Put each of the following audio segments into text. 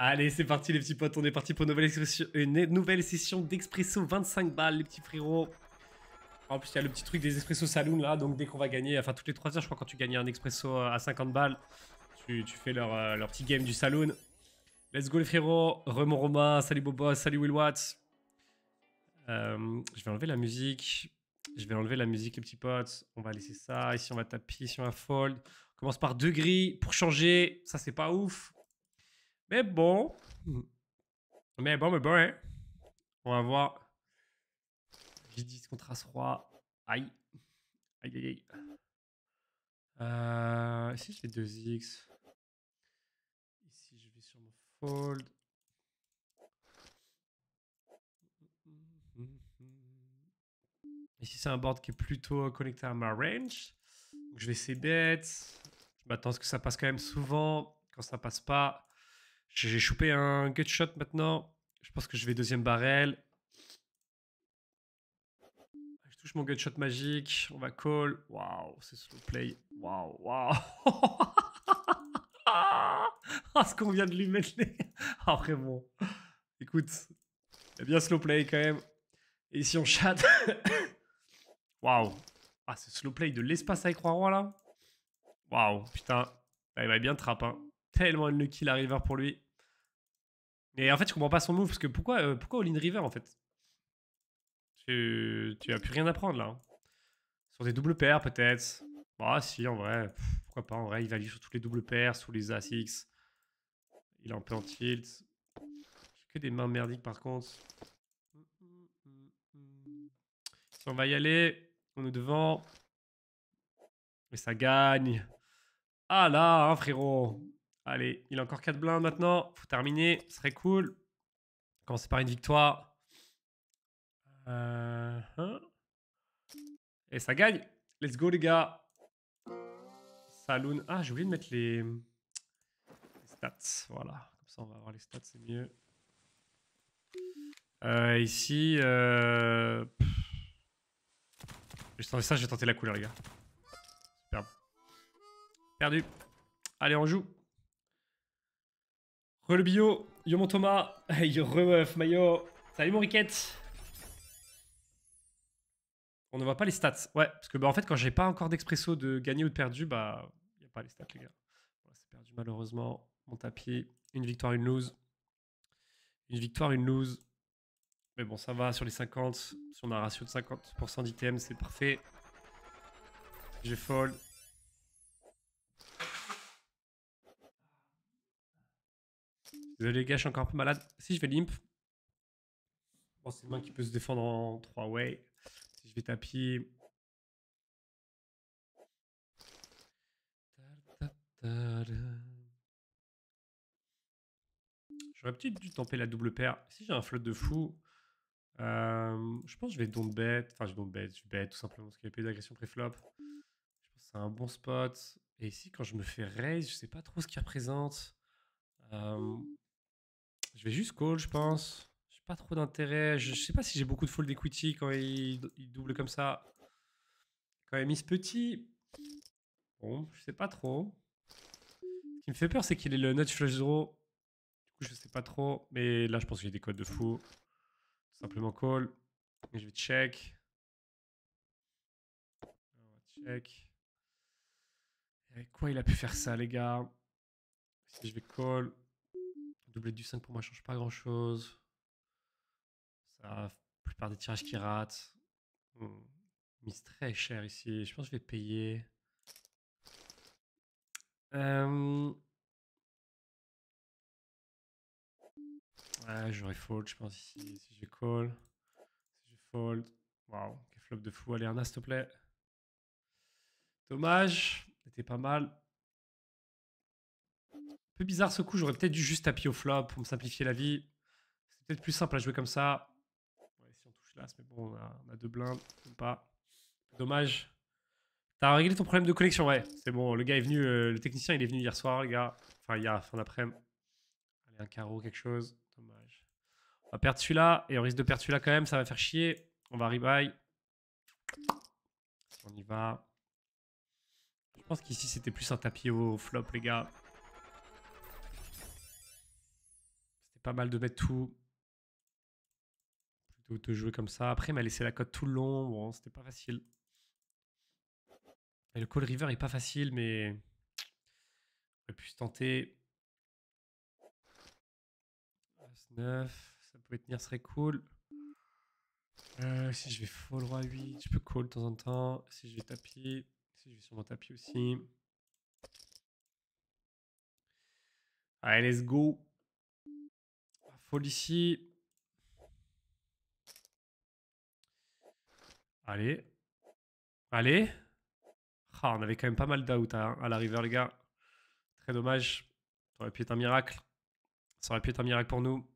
Allez, c'est parti les petits potes, on est parti pour une nouvelle, session d'expresso 25 balles, les petits frérots. En plus, il y a le petit truc des expresso saloon là, donc dès qu'on va gagner, enfin toutes les 3 heures, je crois, quand tu gagnes un expresso euh, à 50 balles, tu, fais euh, leur, petit game du saloon. Let's go les frérots, remont Romain, salut Bobo, salut Will Watts. Euh, je vais enlever la musique, je vais enlever la musique les petits potes, on va laisser ça, ici on va taper, ici on va fold. On commence par deux gris pour changer, ça c'est pas ouf. Hmm. Mais bon. Mais bon, mais bon, hein. On va voir. J'ai 10 contre 3. Aïe. Aïe, aïe, aïe. Euh, ici, je 2x. Ici, je vais sur mon fold. Ici, c'est un board qui est plutôt connecté à ma range. je vais essayer bête. Je m'attends à ce que ça passe quand même souvent. Quand ça passe pas, j'ai chopé un gut shot maintenant. Je pense que je vais deuxième barrel. Je touche mon gut shot magique. On va call. Waouh, c'est slow play. Waouh, waouh. Ah, ce qu'on vient de lui mettre les... Après bon. Ah, Écoute, il bien slow play quand même. Et si on chatte. Waouh. Ah, c'est slow play de l'espace avec y roi là. Waouh, putain. Ah, il va bien trap. Hein. Tellement une lucky la river pour lui. Et en fait, je comprends pas son move parce que pourquoi, euh, pourquoi All-in River en fait tu, tu as plus rien à prendre là. Hein. Sur des doubles paires peut-être. Ah si, en vrai, pourquoi pas. En vrai, il valide sur tous les doubles paires, sous les a Il est un peu en tilt. Que des mains merdiques par contre. Si on va y aller, on est devant. Et ça gagne. Ah là, hein, frérot. Allez, il a encore 4 blindes maintenant. Faut terminer. Ce serait cool. Commencer par une victoire. Euh, hein. Et ça gagne. Let's go, les gars. Saloon. Ah, j'ai oublié de mettre les... stats. Voilà. Comme ça, on va avoir les stats, c'est mieux. Euh, ici. Euh... tenté ça, J'ai tenté la couleur, les gars. Superbe. Perdu. Allez, on joue. Re le bio, yo mon Thomas, yo re meuf, mayo, salut mon Riquette On ne voit pas les stats, ouais, parce que bah, en fait quand j'ai pas encore d'expresso de gagné ou de perdu, bah y a pas les stats les gars. c'est perdu malheureusement, mon tapis, une victoire, une lose. Une victoire, une lose. Mais bon ça va sur les 50, si on a un ratio de 50% d'items c'est parfait. J'ai fold. Je les gâche encore un peu malade. Si je vais limp, c'est une main qui peut se défendre en 3 way. Si je vais tapis. J'aurais peut-être dû tamper la double paire. Si j'ai un flot de fou, euh, je pense que je vais don't bet. Enfin, je don't bet, je bet tout simplement parce qu'il y a d'agression pré-flop. Je pense que c'est un bon spot. Et ici, quand je me fais raise, je ne sais pas trop ce qu'il représente. Euh, je vais juste call, je pense. J'ai pas trop d'intérêt. Je, sais pas si j'ai beaucoup de fold equity quand il, double comme ça. Quand il mise petit. Bon, je sais pas trop. Ce qui me fait peur, c'est qu'il est le nut flush 0. Du coup, je sais pas trop. Mais là, je pense que j'ai des codes de fou. simplement call. je vais check. check. Avec quoi il a pu faire ça, les gars je vais call. Doublette du 5 pour moi change pas grand chose. Ça, plupart des tirages qui ratent. Mise hmm, très cher ici. Je pense que je vais payer. Euh... Ouais, j'aurais fold, je pense, ici. Si je call. Si je fold. Waouh, quel flop de fou. Allez, un as, s'il te plaît. Dommage. C'était pas mal peu bizarre ce coup. J'aurais peut-être dû juste tapis au flop pour me simplifier la vie. C'est peut-être plus simple à jouer comme ça. si on touche mais bon, on a, deux blindes. Pas. Dommage. T'as réglé ton problème de connexion, ouais. C'est bon, le gars est venu, euh, le technicien, il est venu hier soir, les gars. Enfin, il y a fin d'après-midi. Allez, un carreau, quelque chose. Dommage. On va perdre celui-là, et on risque de perdre celui-là quand même, ça va faire chier. On va rebuy. On y va. Je pense qu'ici, c'était plus un tapis au flop, les gars. mal de mettre tout. Plutôt de jouer comme ça. Après, m'a laissé la cote tout le long. Bon, c'était pas facile. le call river est pas facile, mais on pu tenter. 9, ça pouvait tenir, serait cool. Euh, si je vais full roi 8, je peux call de temps en temps. Si je vais tapis, si je vais sur mon tapis aussi. Allez, let's go. Fold ici. Allez. Allez. Ah, on avait quand même pas mal d'out hein, à, la river, les gars. Très dommage. Ça aurait pu être un miracle. Ça aurait pu être un miracle pour nous.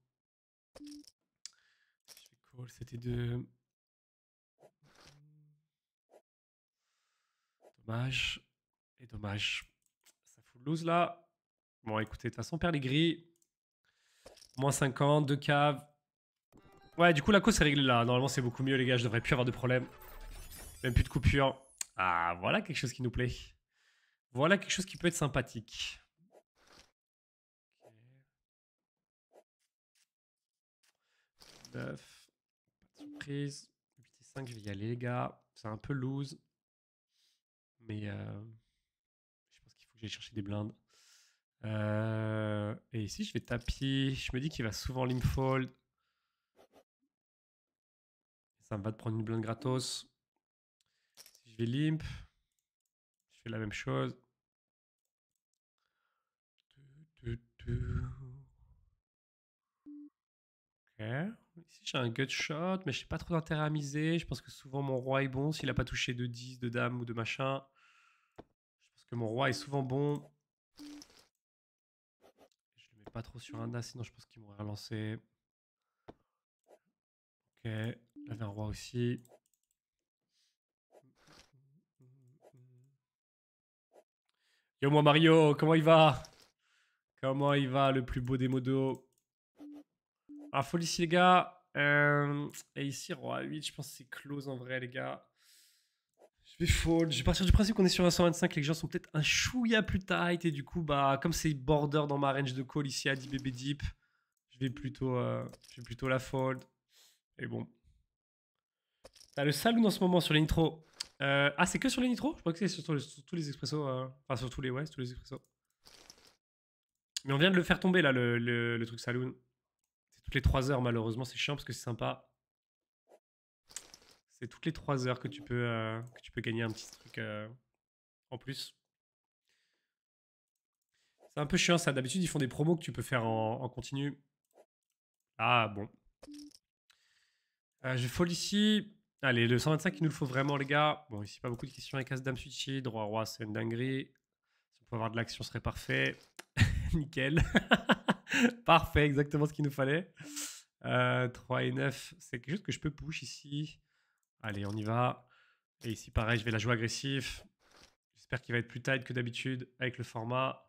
Cool, c'était de... Dommage. Et dommage. Ça fout le lose là. Bon, écoutez, de toute façon, on perd les gris. Moins 50, 2 caves. Ouais, du coup, la cause est réglée là. Normalement, c'est beaucoup mieux, les gars. Je devrais plus avoir de problème. Même plus de coupure. Ah, voilà quelque chose qui nous plaît. Voilà quelque chose qui peut être sympathique. 9. surprise. 8 5, je vais y aller, les gars. C'est un peu loose. Mais euh, je pense qu'il faut que j'aille chercher des blindes. Euh, et ici, je vais tapis. Je me dis qu'il va souvent limfold. Ça me va de prendre une blinde gratos. Je vais limp. Je fais la même chose. Ok. Ici, j'ai un good shot, mais je n'ai pas trop d'intérêt à miser. Je pense que souvent, mon roi est bon s'il n'a pas touché de 10, de dame ou de machin. Je pense que mon roi est souvent bon pas trop sur un As, sinon je pense qu'ils m'aurait relancé. Ok, là un roi aussi. Yo moi Mario, comment il va Comment il va le plus beau des modos Ah folie ici les gars. Euh, et ici roi 8, je pense que c'est close en vrai les gars. Je vais fold. Je vais partir du principe qu'on est sur un 125 que les gens sont peut-être un chouïa plus tight. Et du coup, bah, comme c'est border dans ma range de call ici à 10 BB deep, je vais plutôt, euh, je vais plutôt la fold. Et bon. T'as le saloon en ce moment sur les nitros. Euh, ah, c'est que sur les nitros Je crois que c'est sur, tous les expressos. Euh, enfin, sur tous les, ouais, tous les expressos. Mais on vient de le faire tomber là, le, le, le truc saloon. C'est toutes les 3 heures, malheureusement. C'est chiant parce que c'est sympa. C'est toutes les 3 heures que tu peux, euh, que tu peux gagner un petit truc euh, en plus. C'est un peu chiant ça. D'habitude, ils font des promos que tu peux faire en, continu. Ah bon. Euh, je J'ai ici. Allez, le 125, il nous le faut vraiment, les gars. Bon, ici, pas beaucoup de questions avec As-Dame Suchi. Droit roi, c'est une dinguerie. Si on pouvait avoir de l'action, ce serait parfait. Nickel. parfait, exactement ce qu'il nous fallait. 3 et 9, c'est juste que je peux push ici. Allez, on y va. Et ici, pareil, je vais la jouer agressif. J'espère qu'il va être plus tight que d'habitude avec le format.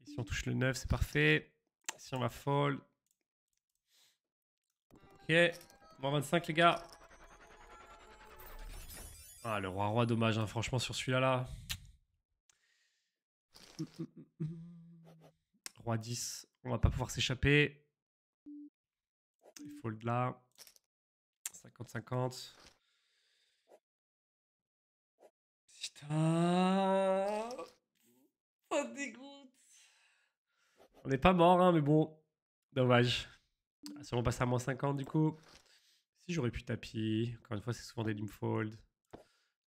Et si on touche le 9, c'est parfait. Si on va fold. Ok, moins 25 les gars. Ah, le roi-roi, dommage, hein, franchement, sur celui-là, là. Roi 10, on va pas pouvoir s'échapper. Fold là. 50-50. Ah, dégoûte. On n'est pas mort, hein, mais bon, dommage. Ah, si on passe à moins 50 du coup. Si j'aurais pu tapis, encore une fois, c'est souvent des limp fold.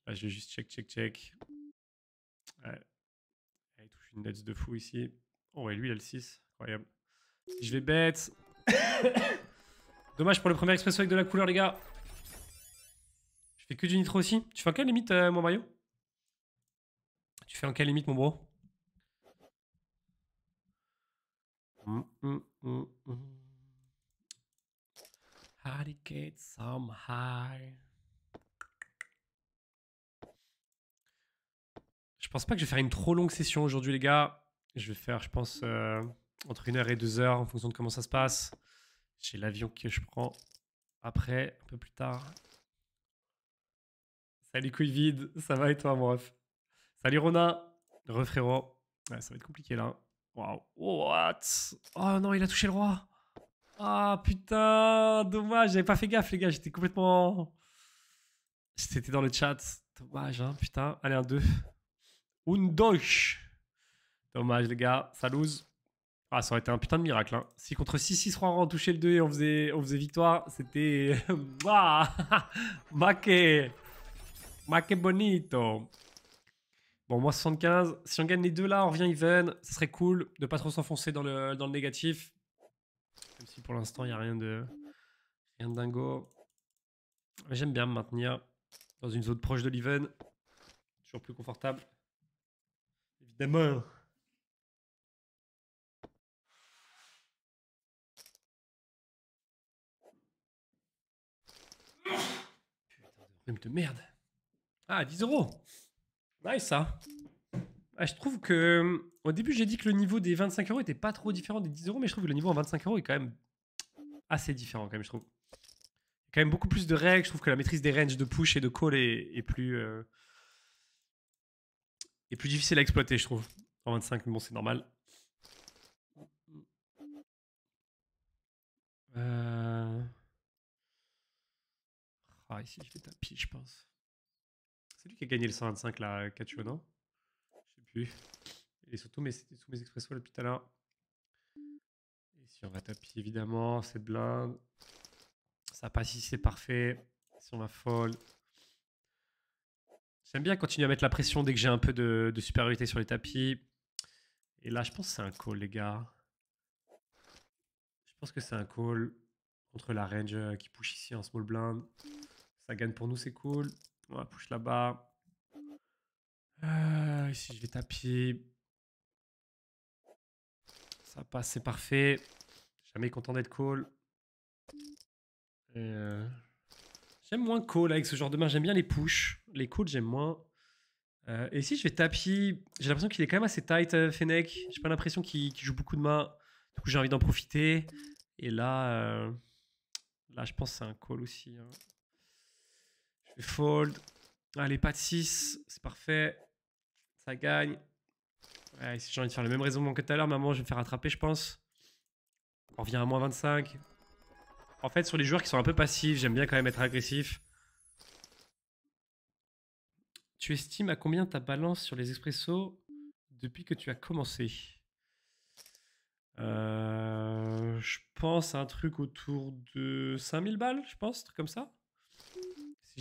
Là, je vais juste check, check, check. Ouais. Il touche une nuts de fou ici. Oh, et lui, il a le 6. Incroyable. je vais bête. Dommage pour le premier expresso avec de la couleur, les gars. Je fais que du nitro aussi. Tu fais à quelle limite, euh, mon maillot en quelle limite, mon bro Je pense pas que je vais faire une trop longue session aujourd'hui, les gars. Je vais faire, je pense, euh, entre une heure et deux heures en fonction de comment ça se passe. J'ai l'avion que je prends après, un peu plus tard. Salut couilles vide ça va et toi, mon ref Salut Rona, refrérot. Ouais, ça va être compliqué là. Waouh. What Oh non, il a touché le roi. Ah putain, dommage, j'avais pas fait gaffe les gars, j'étais complètement... C'était dans le chat. Dommage, hein, putain. Allez, un 2. Un Dommage les gars, ça lose. Ah, ça aurait été un putain de miracle. Hein. Si contre 6-6 3 on touchait le 2 et on faisait, on faisait victoire, c'était... Maqué Maqué bonito Bon, moi 75. Si on gagne les deux là, on revient even. Ce serait cool de pas trop s'enfoncer dans le, négatif. Même si pour l'instant, il n'y a rien de, rien de dingo. j'aime bien me maintenir dans une zone proche de l'even. Toujours plus confortable. Évidemment. Putain de de merde. Ah, 10 euros Nice ça. Hein. Ah, je trouve que hum, au début j'ai dit que le niveau des 25 euros était pas trop différent des 10 euros, mais je trouve que le niveau en 25 euros est quand même assez différent quand même. Je trouve quand même beaucoup plus de règles. Je trouve que la maîtrise des ranges de push et de call est, plus euh, est plus difficile à exploiter, je trouve. En 25, bon c'est normal. Euh. Ah, ici, je vais tapis, je pense qui a gagné le 125 là, Cacho, non Je sais plus. Et surtout c'était sous mes expressos là depuis tout à l'heure. Si on va tapis, évidemment, cette blinde. Ça passe ici, c'est parfait. Si on va folle. J'aime bien continuer à mettre la pression dès que j'ai un peu de, de, supériorité sur les tapis. Et là, je pense que c'est un call, les gars. Je pense que c'est un call contre la range euh, qui push ici en small blind. Ça gagne pour nous, c'est cool. On va push là-bas. Ah, ici, je vais tapis. Ça passe, c'est parfait. Jamais content d'être call. Euh, j'aime moins call avec ce genre de main. J'aime bien les push. Les calls, j'aime moins. Ici, euh, et si je vais tapis, j'ai l'impression qu'il est quand même assez tight, euh, Fennec. J'ai pas l'impression qu'il joue beaucoup de mains. Du coup, j'ai envie d'en profiter. Et là, là, je pense que c'est un call aussi. Hein fold. Allez, pas de 6, c'est parfait. Ça gagne. Ouais, j'ai envie de faire le même raisonnement que tout à l'heure, maman, je vais me faire rattraper, je pense. On revient à moins 25. En fait, sur les joueurs qui sont un peu passifs, j'aime bien quand même être agressif. Tu estimes à combien ta balance sur les expressos depuis que tu as commencé euh, Je pense à un truc autour de 5000 balles, je pense, truc comme ça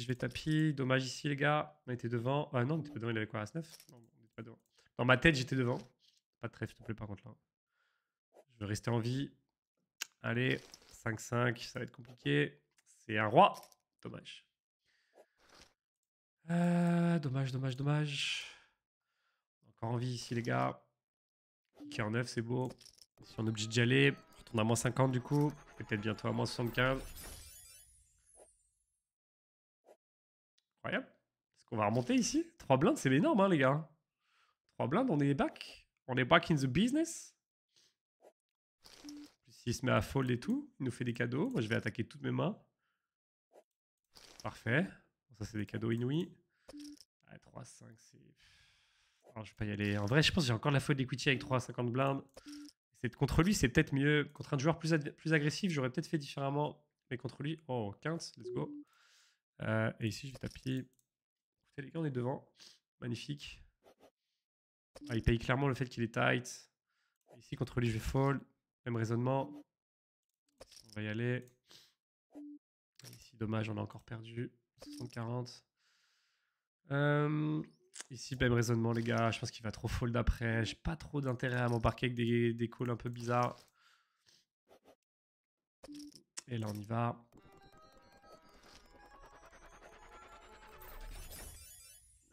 je vais tapis, dommage ici, les gars. On était devant. Ah non, on était pas devant, il avait quoi, As-9 Non, pas devant. Dans ma tête, j'étais devant. Pas de trèfle, s'il te plaît, par contre, là. Je veux rester en vie. Allez, 5-5, ça va être compliqué. C'est un roi. Dommage. Euh, dommage, dommage, dommage. Encore en vie ici, les gars. Qui en 9, c'est beau. Si on est obligé d'y aller, on retourne à moins 50 du coup. Peut-être bientôt à moins 75. incroyable. ce qu'on va remonter ici 3 blindes, c'est énorme, hein, les gars. 3 blindes, on est back. On est back in the business. S'il se met à fold et tout, il nous fait des cadeaux. Moi, je vais attaquer toutes mes mains. Parfait. Ça, c'est des cadeaux inouïs. 3, 5, c'est... je vais pas y aller. En vrai, je pense que j'ai encore la faute d'equity avec 3, 50 blindes. C'est contre lui, c'est peut-être mieux. Contre un joueur plus, plus agressif, j'aurais peut-être fait différemment. Mais contre lui, oh, 15, let's go. Euh, et ici, je vais taper. les gars, on est devant. Magnifique. Ah, il paye clairement le fait qu'il est tight. Ici, contre lui, je vais fold. Même raisonnement. On va y aller. Ici, dommage, on a encore perdu. 640. 40 euh, ici, même raisonnement, les gars. Je pense qu'il va trop fold après. J'ai pas trop d'intérêt à m'embarquer avec des, des calls un peu bizarres. Et là, on y va.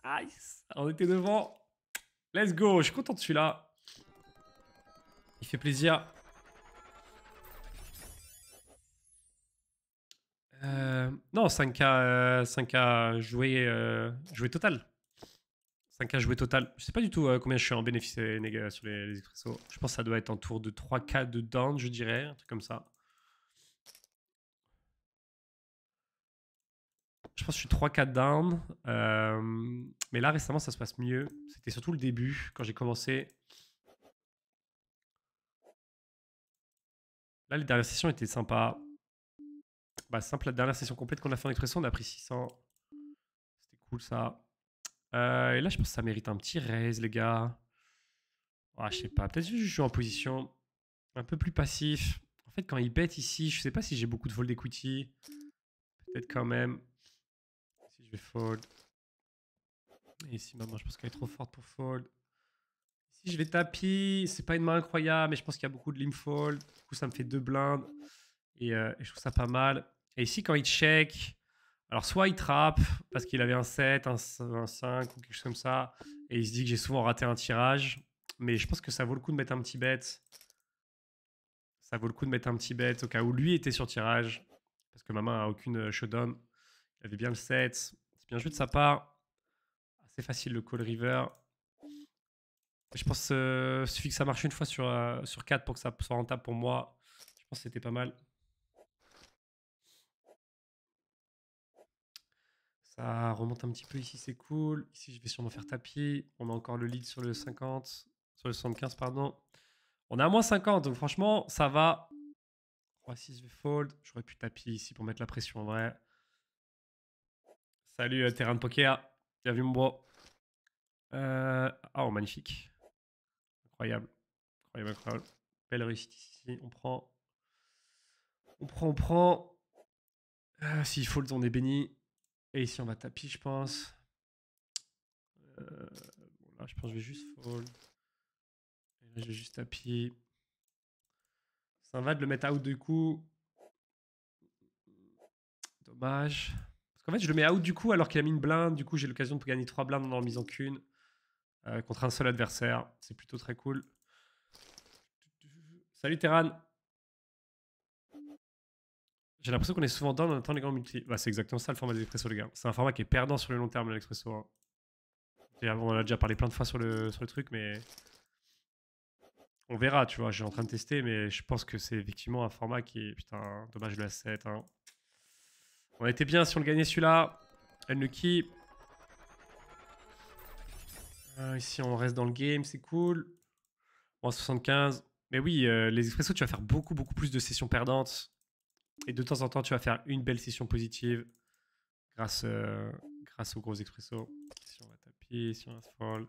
Nice. On était devant. Let's go. Je suis content de celui-là. Il fait plaisir. Euh, non, 5K, 5K joué, total. 5K joué total. Je sais pas du tout euh, combien je suis en bénéfice euh, sur les, les Je pense que ça doit être en tour de 3K de down, je dirais. Un truc comme ça. Je pense que je suis 3-4 down. Euh, mais là, récemment, ça se passe mieux. C'était surtout le début, quand j'ai commencé. Là, les dernières sessions étaient sympas. Bah, simple, la dernière session complète qu'on a fait en expression, on a pris 600. C'était cool, ça. Euh, et là, je pense que ça mérite un petit raise, les gars. Ah, je sais pas. Peut-être que je joue en position un peu plus passif. En fait, quand il bête ici, je sais pas si j'ai beaucoup de vol equity. Peut-être quand même fold. Et ici, maman je pense qu'elle est trop forte pour fold. Ici, je vais tapis. C'est pas une main incroyable, mais je pense qu'il y a beaucoup de limp fold. Du coup, ça me fait deux blindes. Euh, et, je trouve ça pas mal. Et ici, quand il check, alors soit il trappe parce qu'il avait un 7, un, 5 ou quelque chose comme ça. Et il se dit que j'ai souvent raté un tirage. Mais je pense que ça vaut le coup de mettre un petit bet. Ça vaut le coup de mettre un petit bet au cas où lui était sur tirage. Parce que maman a aucune euh, showdown. Il avait bien le 7 bien joué de sa part. c'est facile le call river. Je pense euh, suffit que ça marche une fois sur, euh, sur 4 pour que ça soit rentable pour moi. Je pense que c'était pas mal. Ça remonte un petit peu ici, c'est cool. Ici, je vais sûrement faire tapis. On a encore le lead sur le 50, sur le 75, pardon. On est à moins 50, donc franchement, ça va. 3, 6, je fold. J'aurais pu tapis ici pour mettre la pression en vrai. Salut euh, terrain de poker, vu, mon bro. Euh... Oh magnifique, incroyable, incroyable, incroyable. Belle réussite ici, on prend, on prend, on prend. Si euh, S'il fold, on est béni. Et ici on va tapis, je pense. Euh, bon, là, je pense que je vais juste fold. Et là, je vais juste tapis. Ça va de le mettre out de coup. Dommage. En fait, je le mets out du coup, alors qu'il a mis une blinde. Du coup, j'ai l'occasion de gagner trois blindes en en misant qu'une euh, contre un seul adversaire. C'est plutôt très cool. Salut Terran. J'ai l'impression qu'on est souvent dans en temps les grands multi. Bah, c'est exactement ça le format des l'expresso les gars. C'est un format qui est perdant sur le long terme, l'expresso. Hein. On en a déjà parlé plein de fois sur le, le truc, mais on verra, tu vois. Je suis en train de tester, mais je pense que c'est effectivement un format qui est. Putain, dommage le A7. On était bien si on le gagnait celui-là. ne Euh, ici, on reste dans le game, c'est cool. 75. Mais oui, euh, les expressos, tu vas faire beaucoup, beaucoup plus de sessions perdantes. Et de temps en temps, tu vas faire une belle session positive grâce, euh, grâce aux gros expresso. Si on va tapis, si on va fold.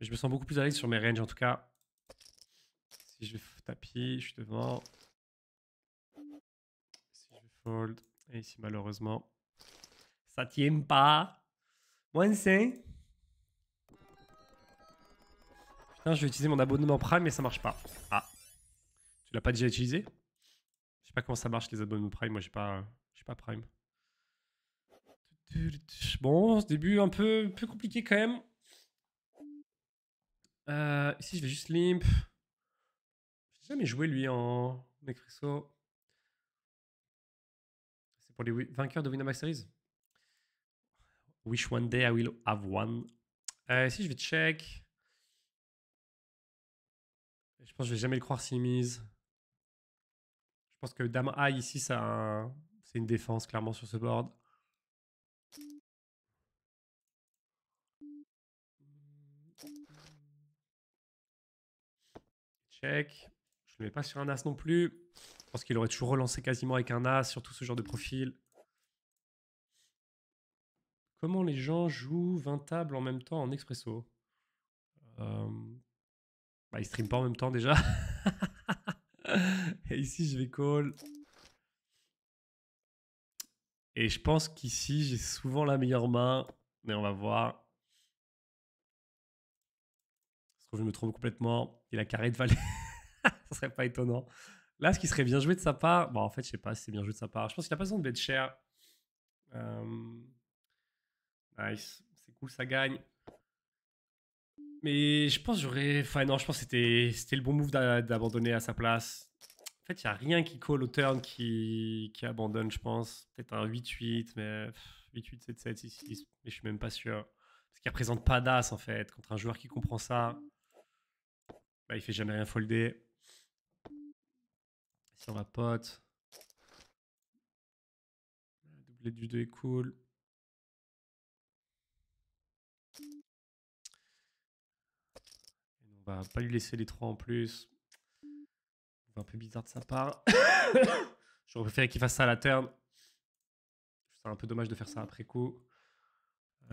Je me sens beaucoup plus à l'aise sur mes ranges, en tout cas. Si je vais tapis, je suis devant. Si je vais fold. Et ici, malheureusement, ça tient pas. Moins 5. Putain, je vais utiliser mon abonnement Prime mais ça marche pas. Ah. Tu l'as pas déjà utilisé Je sais pas comment ça marche les abonnements Prime. Moi, j'ai pas, suis pas Prime. Bon, ce début un peu, compliqué quand même. Euh, ici, je vais juste limp. J'ai jamais jouer lui en Necrisso. Pour les vainqueurs de Winamax Series Wish one day I will have one. Euh, si je vais check. Je pense que je vais jamais le croire si mise. Je pense que Dame A ici, ça c'est une défense clairement sur ce board. Check. Je le mets pas sur un as non plus. Je pense qu'il aurait toujours relancé quasiment avec un as, tout ce genre de profil. Comment les gens jouent 20 tables en même temps en expresso euh... bah, Ils streament pas en même temps déjà. Et ici, je vais call. Et je pense qu'ici, j'ai souvent la meilleure main. Mais on va voir. Je me trompe complètement. Il a carré de valet. Ce serait pas étonnant. Là, ce qui serait bien joué de sa part, bon, en fait, je sais pas si c'est bien joué de sa part. Je pense qu'il a pas besoin de bet cher. Euh, nice, c'est cool, ça gagne. Mais je pense j'aurais. Enfin, non, je pense que c'était, c'était le bon move d'abandonner à sa place. En fait, il n'y a rien qui colle au turn qui, qui abandonne, je pense. Peut-être un 8-8, mais 8-8, 7-7, 6 Mais je suis même pas sûr. Parce qu'il représente pas d'as, en fait. Contre un joueur qui comprend ça, bah, il fait jamais rien foldé. Sur ma pote. Doublé du 2 est cool. on va pas lui laisser les 3 en plus. Un peu bizarre de sa part. J'aurais préféré qu'il fasse ça à la turn. C'est un peu dommage de faire ça après coup.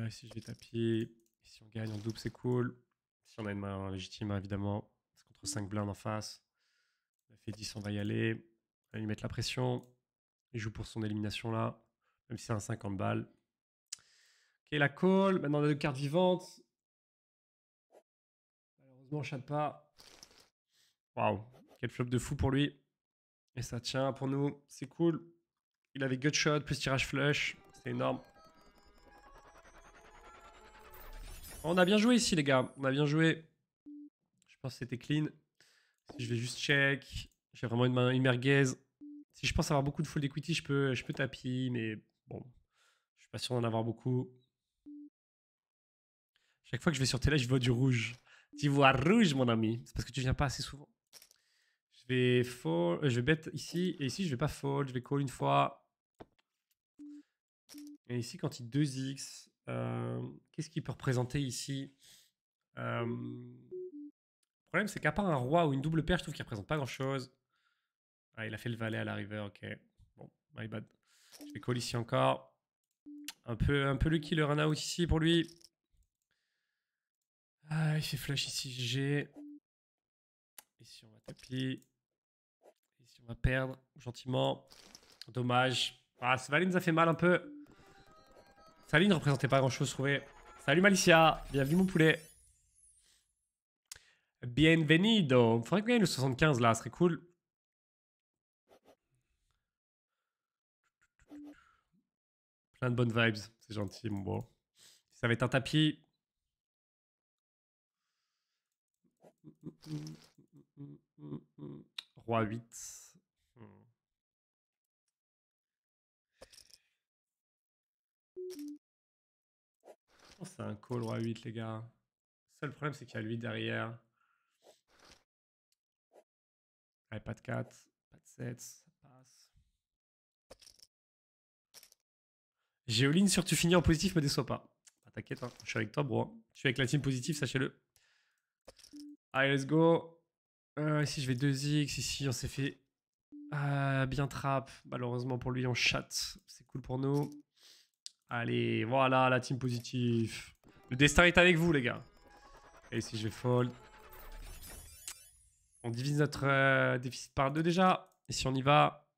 si je vais taper, si on gagne en double, c'est cool. Si on a une main légitime, évidemment, c'est contre 5 blindes en face. 10, on va y aller. On va lui mettre la pression. Il joue pour son élimination là, même si c'est un 50 balles. Ok, la call. Maintenant, on a deux cartes vivantes. Malheureusement, chatte pas. Waouh, quel flop de fou pour lui. Et ça tient pour nous. C'est cool. Il avait gutshot, shot plus tirage flush. C'est énorme. On a bien joué ici, les gars. On a bien joué. Je pense que c'était clean. Je vais juste check. J'ai vraiment une main merguez. Si je pense avoir beaucoup de fold equity, je peux, je peux tapis, mais bon, je suis pas sûr d'en avoir beaucoup. Chaque fois que je vais sur télé, je vois du rouge. Tu vois rouge, mon ami. C'est parce que tu viens pas assez souvent. Je vais fold euh, je vais bet ici et ici je vais pas fold, je vais call une fois. Et ici quand il 2x, euh, qu'est-ce qu'il peut représenter ici euh, Le problème c'est qu'à part un roi ou une double paire, je trouve qu'il ne représente pas grand-chose. Ah, il a fait le valet à river, ok. Bon, my bad. Je vais call ici encore. Un peu, un peu lucky le run out ici pour lui. Ah, il fait flash ici, GG. Ici, on va tapis. Ici, on va perdre gentiment. Dommage. Ah, ce valet nous a fait mal un peu. Sa ne représentait pas grand-chose, trouvé. Salut Malicia, bienvenue mon poulet. Bienvenido. Faudrait que gagne le 75 là, ce serait cool. Plein de bonnes vibes. C'est gentil, mon beau. Ça va être un tapis. Roi 8. c'est un call roi 8, les gars. Le seul problème, c'est qu'il y a lui derrière. pas de 4, pas de 7. Géoline, sur tu finis en positif, me déçois pas. Ah, t'inquiète, hein, je suis avec toi, bro. Hein. Je suis avec la team positive, sachez-le. Allez, let's go. Euh, ici, je vais 2x. Ici, on s'est fait ah, bien trap. Malheureusement pour lui, on chatte. C'est cool pour nous. Allez, voilà la team positive. Le destin est avec vous, les gars. Et si je vais fold. On divise notre euh, déficit par deux déjà. Et si on y va,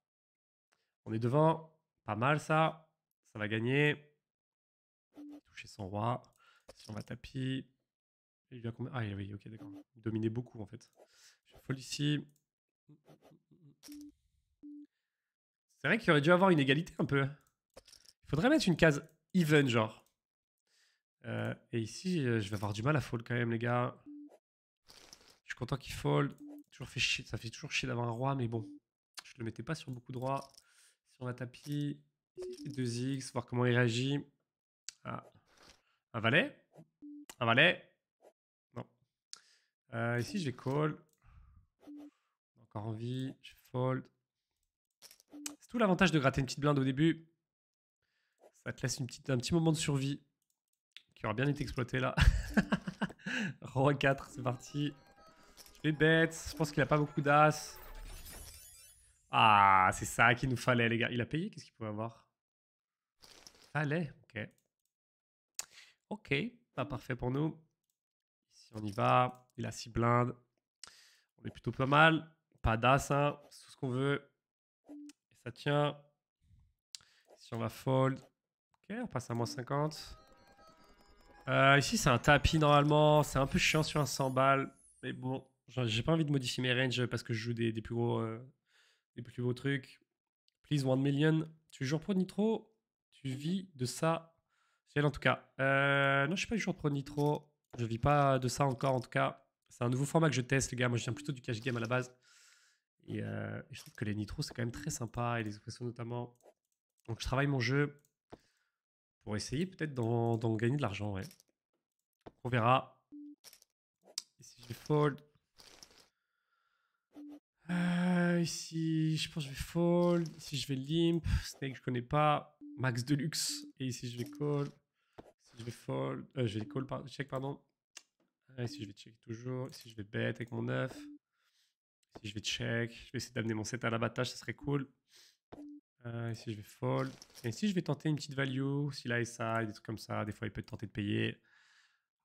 on est devant. Pas mal ça. Ça va gagner. Mmh. Toucher son roi. Si on va tapis. Il vient combien Ah oui, ok, d'accord. Il beaucoup en fait. Je folle ici. Mmh, mmh, C'est vrai qu'il aurait dû avoir une égalité un peu. Il faudrait mettre une case even, genre. Euh, et ici, euh, je vais avoir du mal à fold quand même, les gars. Je suis content qu'il fold. Toujours fait chier. Ça fait toujours chier d'avoir un roi, mais bon. Je le mettais pas sur beaucoup de rois. Si on va tapis, 2x, voir comment il réagit. Ah. Un valet Un valet Non. Euh, ici, j'ai call. Encore envie. Je fold. C'est tout l'avantage de gratter une petite blinde au début. Ça te laisse une petite, un petit moment de survie qui aura bien été exploité là. Roi 4, c'est parti. Je vais bête. Je pense qu'il a pas beaucoup d'as. Ah, c'est ça qu'il nous fallait, les gars. Il a payé Qu'est-ce qu'il pouvait avoir Allez, ok. Ok, pas parfait pour nous. Ici, on y va. Il a 6 blindes. On est plutôt pas mal. Pas d'as, hein. tout ce qu'on veut. Et ça tient. Ici, on va fold. Ok, on passe à moins 50. Euh, ici, c'est un tapis normalement. C'est un peu chiant sur un 100 balles. Mais bon, j'ai pas envie de modifier mes ranges parce que je joue des, plus gros, euh, plus trucs. Please, 1 million. Tu Toujours pour Nitro tu vis de ça C'est en tout cas. Euh, non, je ne suis pas du genre pro Nitro. Je vis pas de ça encore, en tout cas. C'est un nouveau format que je teste, les gars. Moi, je viens plutôt du cash game à la base. Et, euh, je trouve que les Nitro, c'est quand même très sympa, et les expressions notamment. Donc, je travaille mon jeu pour essayer peut-être d'en gagner de l'argent, ouais. On verra. Ici, je vais fold. ici, euh, je pense que je vais fold. Ici, je vais limp. Snake, je connais pas. Max de luxe, Et ici, je vais call. Ici, je vais fold. je vais call, check, pardon. ici, je vais check toujours. Ici, je vais bet avec mon 9. Ici, je vais check. Je vais essayer d'amener mon set à l'abattage, ça serait cool. ici, je vais fold. Et ici, je vais tenter une petite value. Si là et ça, des trucs comme ça. Des fois, il peut tenter de payer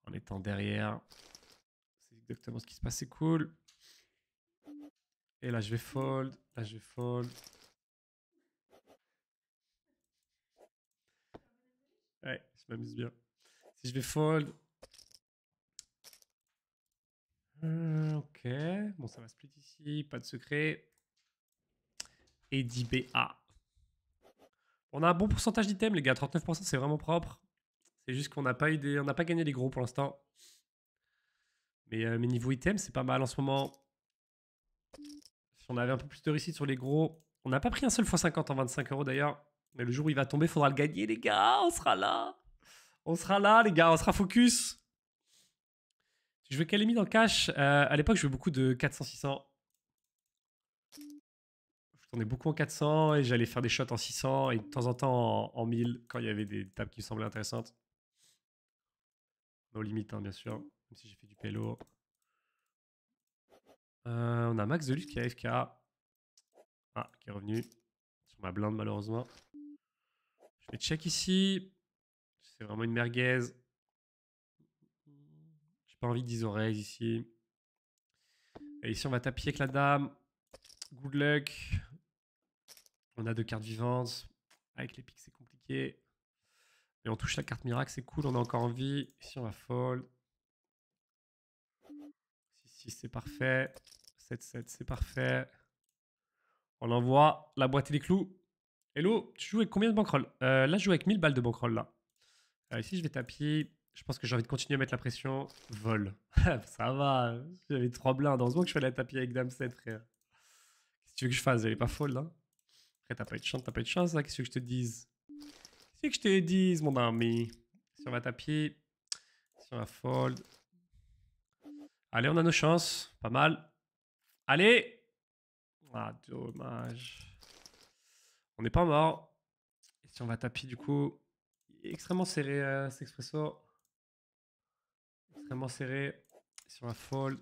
en étant derrière. C'est exactement ce qui se passe, c'est cool. Et là, je vais fold. Là, je vais fold. Ouais, je m'amuse bien. Si je vais fold. Euh, ok. Bon, ça va split ici. Pas de secret. Et 10 BA. On a un bon pourcentage d'items, les gars. 39%, c'est vraiment propre. C'est juste qu'on n'a pas, On n'a pas gagné les gros pour l'instant. Mais, euh, mais niveau items, c'est pas mal en ce moment. Si on avait un peu plus de réussite sur les gros. On n'a pas pris un seul x50 en 25 euros d'ailleurs. Mais le jour où il va tomber, faudra le gagner, les gars. On sera là. On sera là, les gars. On sera focus. Je veux mis dans cash. Euh, à l'époque, je jouais beaucoup de 400-600. Je tournais beaucoup en 400 et j'allais faire des shots en 600 et de temps en temps en, 1000 quand il y avait des tables qui me semblaient intéressantes. Au limite, hein, bien sûr. Même si j'ai fait du pelo. Euh, on a Max de qui est AFK. Ah, qui est revenu. Sur ma blinde, malheureusement. Je vais check ici. C'est vraiment une merguez. J'ai pas envie oreilles ici. Et ici, on va taper avec la dame. Good luck. On a deux cartes vivantes. Avec les pics, c'est compliqué. Et on touche la carte miracle, c'est cool, on a encore envie. Ici, on va fold. 6-6, c'est parfait. 7-7, c'est parfait. On envoie la boîte et les clous. Hello, tu joues avec combien de bankroll euh, Là, je joue avec 1000 balles de bankroll. Là. Euh, ici, je vais tapis. Je pense que j'ai envie de continuer à mettre la pression. Vol. ça va. Hein. J'avais 3 blindes. Heureusement que je fais la tapis avec Dame 7, frère. Qu'est-ce que tu veux que je fasse Elle est pas folle, là hein. Après, t'as pas eu de chance, t'as pas eu de chance, là. Hein. Qu'est-ce que je te dise Qu'est-ce que je te dise, mon ami Si on va tapis, si on va fold. Allez, on a nos chances. Pas mal. Allez Ah, dommage. On n'est pas mort. Et si on va tapis, du coup, extrêmement serré, euh, cet expresso. Extrêmement serré. Si on va fold.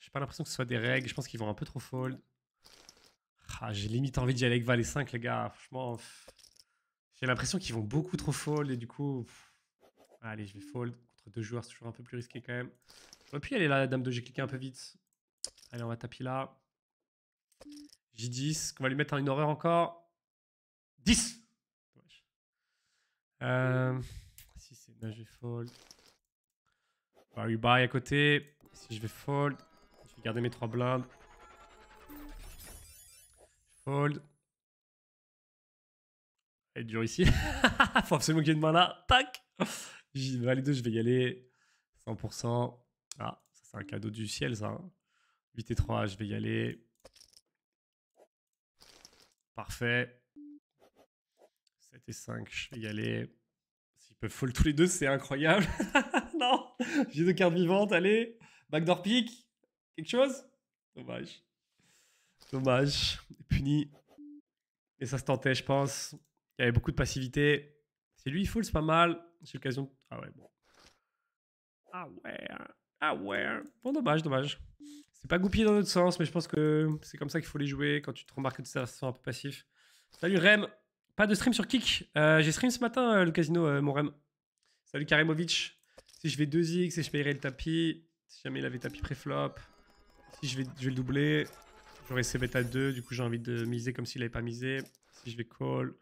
J'ai pas l'impression que ce soit des règles. Je pense qu'ils vont un peu trop fold. Ah, j'ai limite envie d'y aller avec valet 5, les gars. Franchement, j'ai l'impression qu'ils vont beaucoup trop fold. Et du coup, allez, je vais fold. Contre deux joueurs, c'est toujours un peu plus risqué quand même. Puis plus y aller la dame 2, j'ai cliqué un peu vite. Allez, on va tapis là j 10, qu'on va lui mettre une horreur encore. 10 euh, Si c'est là, je vais fold. Barry Bye à côté. Si je vais fold, je vais garder mes 3 blindes. Fold. Elle est dure ici. Faut absolument qu'il y ait une main là. Tac J'y vais deux, je vais y aller. 100%. Ah, ça c'est un cadeau du ciel ça. 8 hein. et 3, je vais y aller. Parfait. 7 et 5, je vais y aller. S'ils peuvent fall tous les deux, c'est incroyable. non, j'ai deux cartes vivantes, allez. Backdoor pick, quelque chose Dommage. Dommage. Puni. Et ça se tentait, je pense. Il y avait beaucoup de passivité. C'est lui, full, c'est pas mal. c'est l'occasion. Ah ouais, bon. Ah ouais. Hein. Ah ouais. Hein. Bon, dommage, dommage c'est pas goupillé dans notre sens, mais je pense que c'est comme ça qu'il faut les jouer quand tu te remarques que ça sent un peu passif. Salut Rem, pas de stream sur Kick. Euh, j'ai stream ce matin euh, le casino, euh, mon Rem. Salut Karimovic Si je vais 2x et je paierai le tapis, si jamais il avait tapis préflop, si je vais, le doubler, j'aurai ses à 2, du coup j'ai envie de miser comme s'il n'avait pas misé. Si je vais call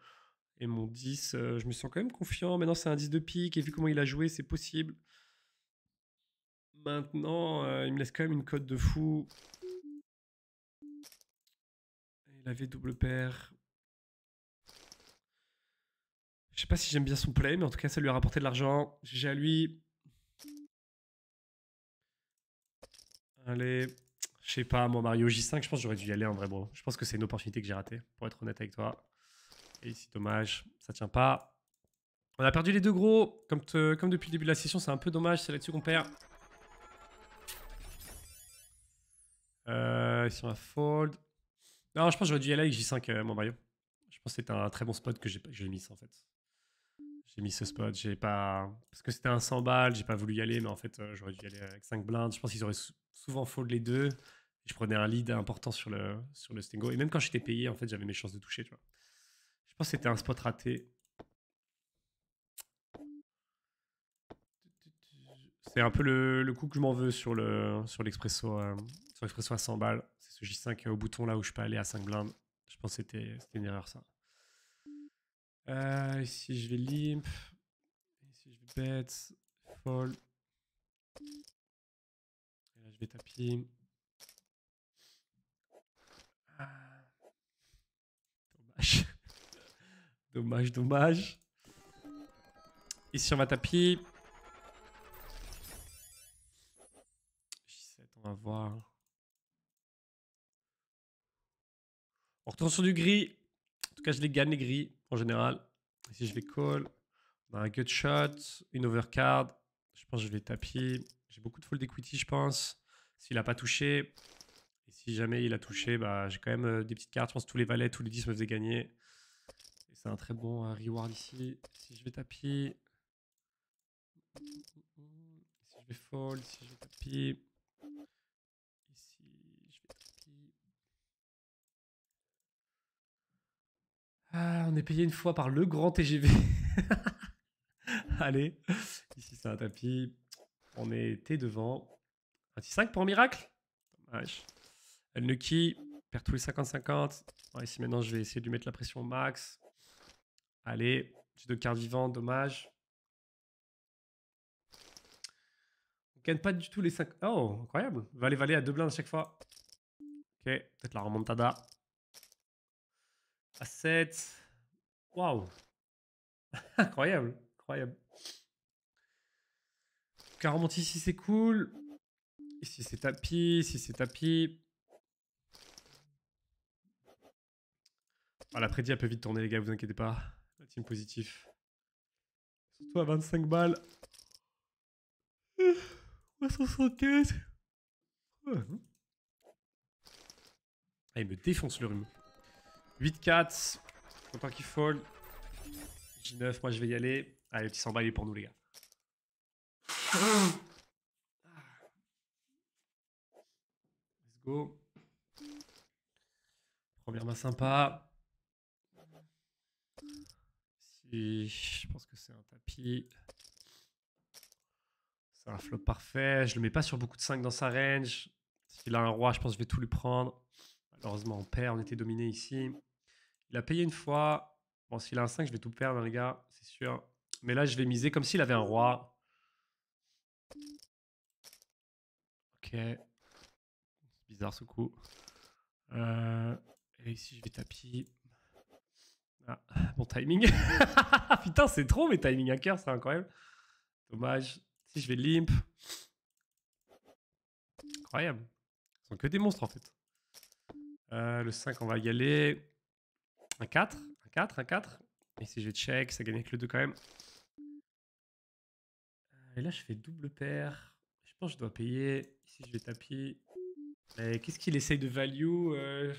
et mon 10, je me sens quand même confiant. Maintenant c'est un 10 de pique et vu comment il a joué, c'est possible. Maintenant, euh, il me laisse quand même une cote de fou. Il avait double paire. Je sais pas si j'aime bien son play, mais en tout cas, ça lui a rapporté de l'argent. J'ai à lui. Allez. Je sais pas, moi, Mario J5, je pense que j'aurais dû y aller en vrai, bro. Je pense que c'est une opportunité que j'ai ratée, pour être honnête avec toi. Et ici, dommage, ça tient pas. On a perdu les deux gros, comme, comme depuis le début de la session, c'est un peu dommage, c'est là-dessus qu'on perd. Euh, sont à fold. Non, je pense que j'aurais dû y aller avec J5, euh, mon maillot. Je pense que c'était un très bon spot que j'ai mis ça en fait. J'ai mis ce spot. J'ai pas. Parce que c'était un 100 balles, j'ai pas voulu y aller, mais en fait, euh, j'aurais dû y aller avec 5 blindes. Je pense qu'ils auraient souvent fold les deux. Je prenais un lead important sur le, sur le Stingo. Et même quand j'étais payé, en fait, j'avais mes chances de toucher, Je pense que c'était un spot raté. C'est un peu le, coup que je m'en veux sur le sur l'expresso euh, à 100 balles. C'est ce J5 au bouton là où je peux aller à 5 blindes. Je pense que c'était une erreur ça. Euh, ici je vais limp. Ici je vais bet. Fall. Et là je vais tapis. Ah. Dommage. dommage, dommage. Ici on va tapis. On va voir. On retourne sur du gris. En tout cas, je les gagne les gris en général. Ici, je les call. On a un good shot, une overcard. Je pense que je vais tapis. J'ai beaucoup de fold equity, je pense. S'il n'a pas touché. Et si jamais il a touché, bah, j'ai quand même euh, des petites cartes. Je pense que tous les valets, tous les 10 me faisaient gagner. c'est un très bon euh, reward ici. Si je vais tapis. Si je vais fold, si je vais tapis. Ah, on est payé une fois par le grand TGV. Allez, ici c'est un tapis. On était devant. Un pour un miracle Dommage. ne qui perd tous les 50-50. ici maintenant je vais essayer de lui mettre la pression au max. Allez, j'ai deux cartes vivants, dommage. On gagne pas du tout les 5. Oh, incroyable. Valet, valer à deux blindes à chaque fois. Ok, peut-être la remontada à 7. Waouh Incroyable, incroyable. carrément ici, c'est cool. Ici, c'est tapis. Ici, c'est tapis. Ah, la prédit, elle peut vite tourner, les gars, vous inquiétez pas. La team positif. Surtout à 25 balles. 375. Hein. Ah, il me défonce le rhume. 8-4. content qu'il fold. J9, moi je vais y aller. Allez, le petit 100 balles est pour nous, les gars. Let's go. Première main sympa. Si, je pense que c'est un tapis. C'est un flop parfait. Je le mets pas sur beaucoup de 5 dans sa range. S'il a un roi, je pense que je vais tout lui prendre. Malheureusement, on perd. On était dominé ici. Il a payé une fois. Bon, s'il a un 5, je vais tout perdre, hein, les gars, c'est sûr. Mais là, je vais miser comme s'il avait un roi. Ok. C'est Bizarre ce coup. Euh, et ici, je vais tapis. Ah, mon timing. Putain, c'est trop mes timing à cœur, c'est incroyable. Dommage. Si je vais limp. Incroyable. Ce sont que des monstres en fait. Euh, le 5, on va y aller. Un 4, un 4, un 4. Et si je check, ça gagne avec le 2 quand même. Euh, et là, je fais double paire. Je pense que je dois payer. Ici, je vais tapis. Euh, qu'est-ce qu'il essaye de value euh...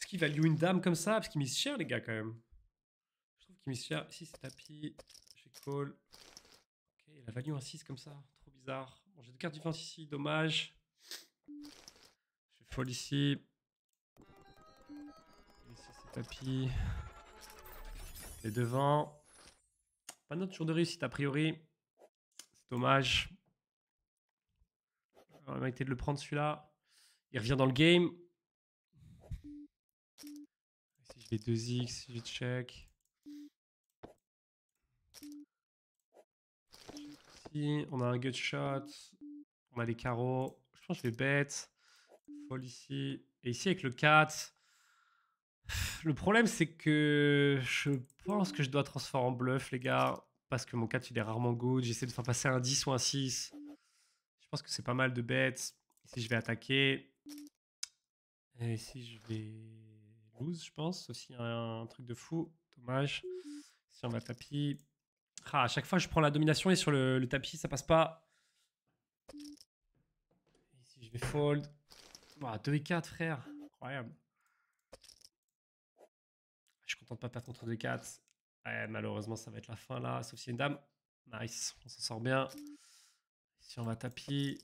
ce qu'il value une dame comme ça Parce qu'il mise cher, les gars, quand même. Je trouve qu'il mise cher. Ici, c'est tapis. Je call. Ok, il a value un 6 comme ça. Trop bizarre. j'ai deux cartes vent ici. Dommage. Je fais folle ici. Tapis. Et devant. Pas notre jour de réussite a priori. C'est dommage. On de le prendre celui-là. Il revient dans le game. Si je vais 2x, si je check. si on a un shot. On a des carreaux. Je pense que je vais bête. Fold ici. Et ici avec le 4. Le problème, c'est que je pense que je dois transformer en bluff, les gars, parce que mon 4, il est rarement good J'essaie de faire passer un 10 ou un 6. Je pense que c'est pas mal de bêtes. Si je vais attaquer. Et si je vais lose, je pense. Aussi un, truc de fou. Dommage. Sur ma tapis. Ah, à chaque fois, je prends la domination et sur le, tapis, ça passe pas. je vais fold. 2 ah, et 4, frère. Incroyable contente de pas perdre contre 2-4. malheureusement, ça va être la fin là, sauf si une dame. Nice, on s'en sort bien. Ici, on va tapis.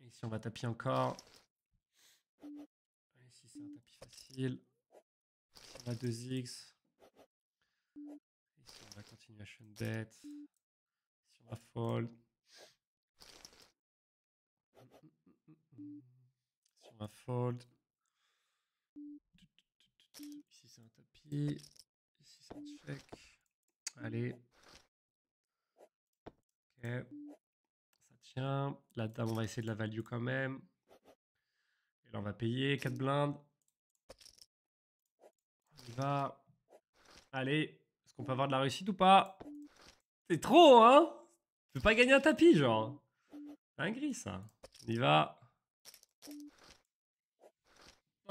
Ici, on va tapis encore. Ici, c'est un tapis facile. Ici, on va 2x. Ici, on va continuation bet. Ici, on va fold. Ici, mm, mm, mm, on va fold. Allez. Ok. Ça tient. La dame, on va essayer de la value quand même. Et là, on va payer 4 blindes. On y va. Allez. Est-ce qu'on peut avoir de la réussite ou pas C'est trop, hein je peux pas gagner un tapis, genre. un gris, ça. On y va.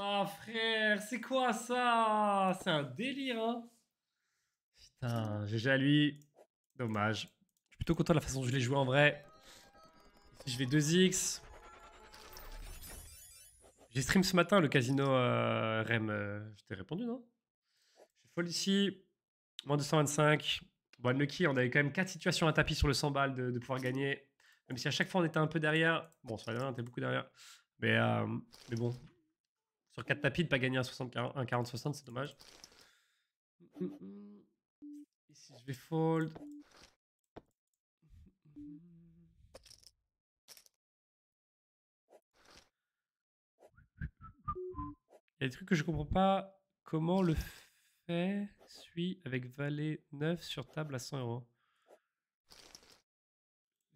Oh frère, c'est quoi ça C'est un délire, hein Putain, GG à lui. Dommage. Je suis plutôt content de la façon dont je l'ai joué en vrai. je vais 2x. J'ai stream ce matin le casino euh, Rem. Euh, je t'ai répondu, non Je folle ici. Moins 225. Bon, Lucky, on avait quand même 4 situations à tapis sur le 100 balles de, pouvoir gagner. Même si à chaque fois on était un peu derrière. Bon, ça va, on était beaucoup derrière. Mais, euh, mais bon, 4 tapis, de pas gagner un 40-60, c'est dommage. Ici, je vais fold. Il y a des trucs que je comprends pas. Comment le fait suit avec valet 9 sur table à 100 euros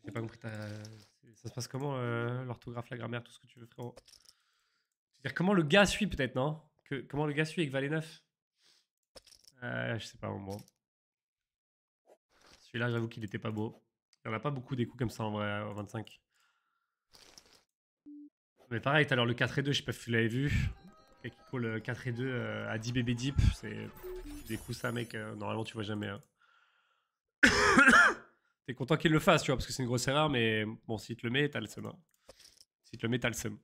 J'ai pas compris. Ça se passe comment euh, l'orthographe, la grammaire, tout ce que tu veux, frérot comment le gars suit peut-être, non Comment le gars suit avec Valet 9 euh, Je sais pas, bon. Celui-là, j'avoue qu'il était pas beau. Il n'y en a pas beaucoup des coups comme ça en vrai, en euh, 25. Mais pareil, tout à l'heure, le 4 et 2, je sais pas si tu l'avez vu. Euh, et qui 4 et 2 à 10 bébés deep. C'est des coups, ça, mec. normalement, tu vois jamais. Hein. T'es content qu'il le fasse, tu vois, parce que c'est une grosse erreur, mais bon, si tu le met, t'as le seum. Hein. Si tu te le met, t'as le seum.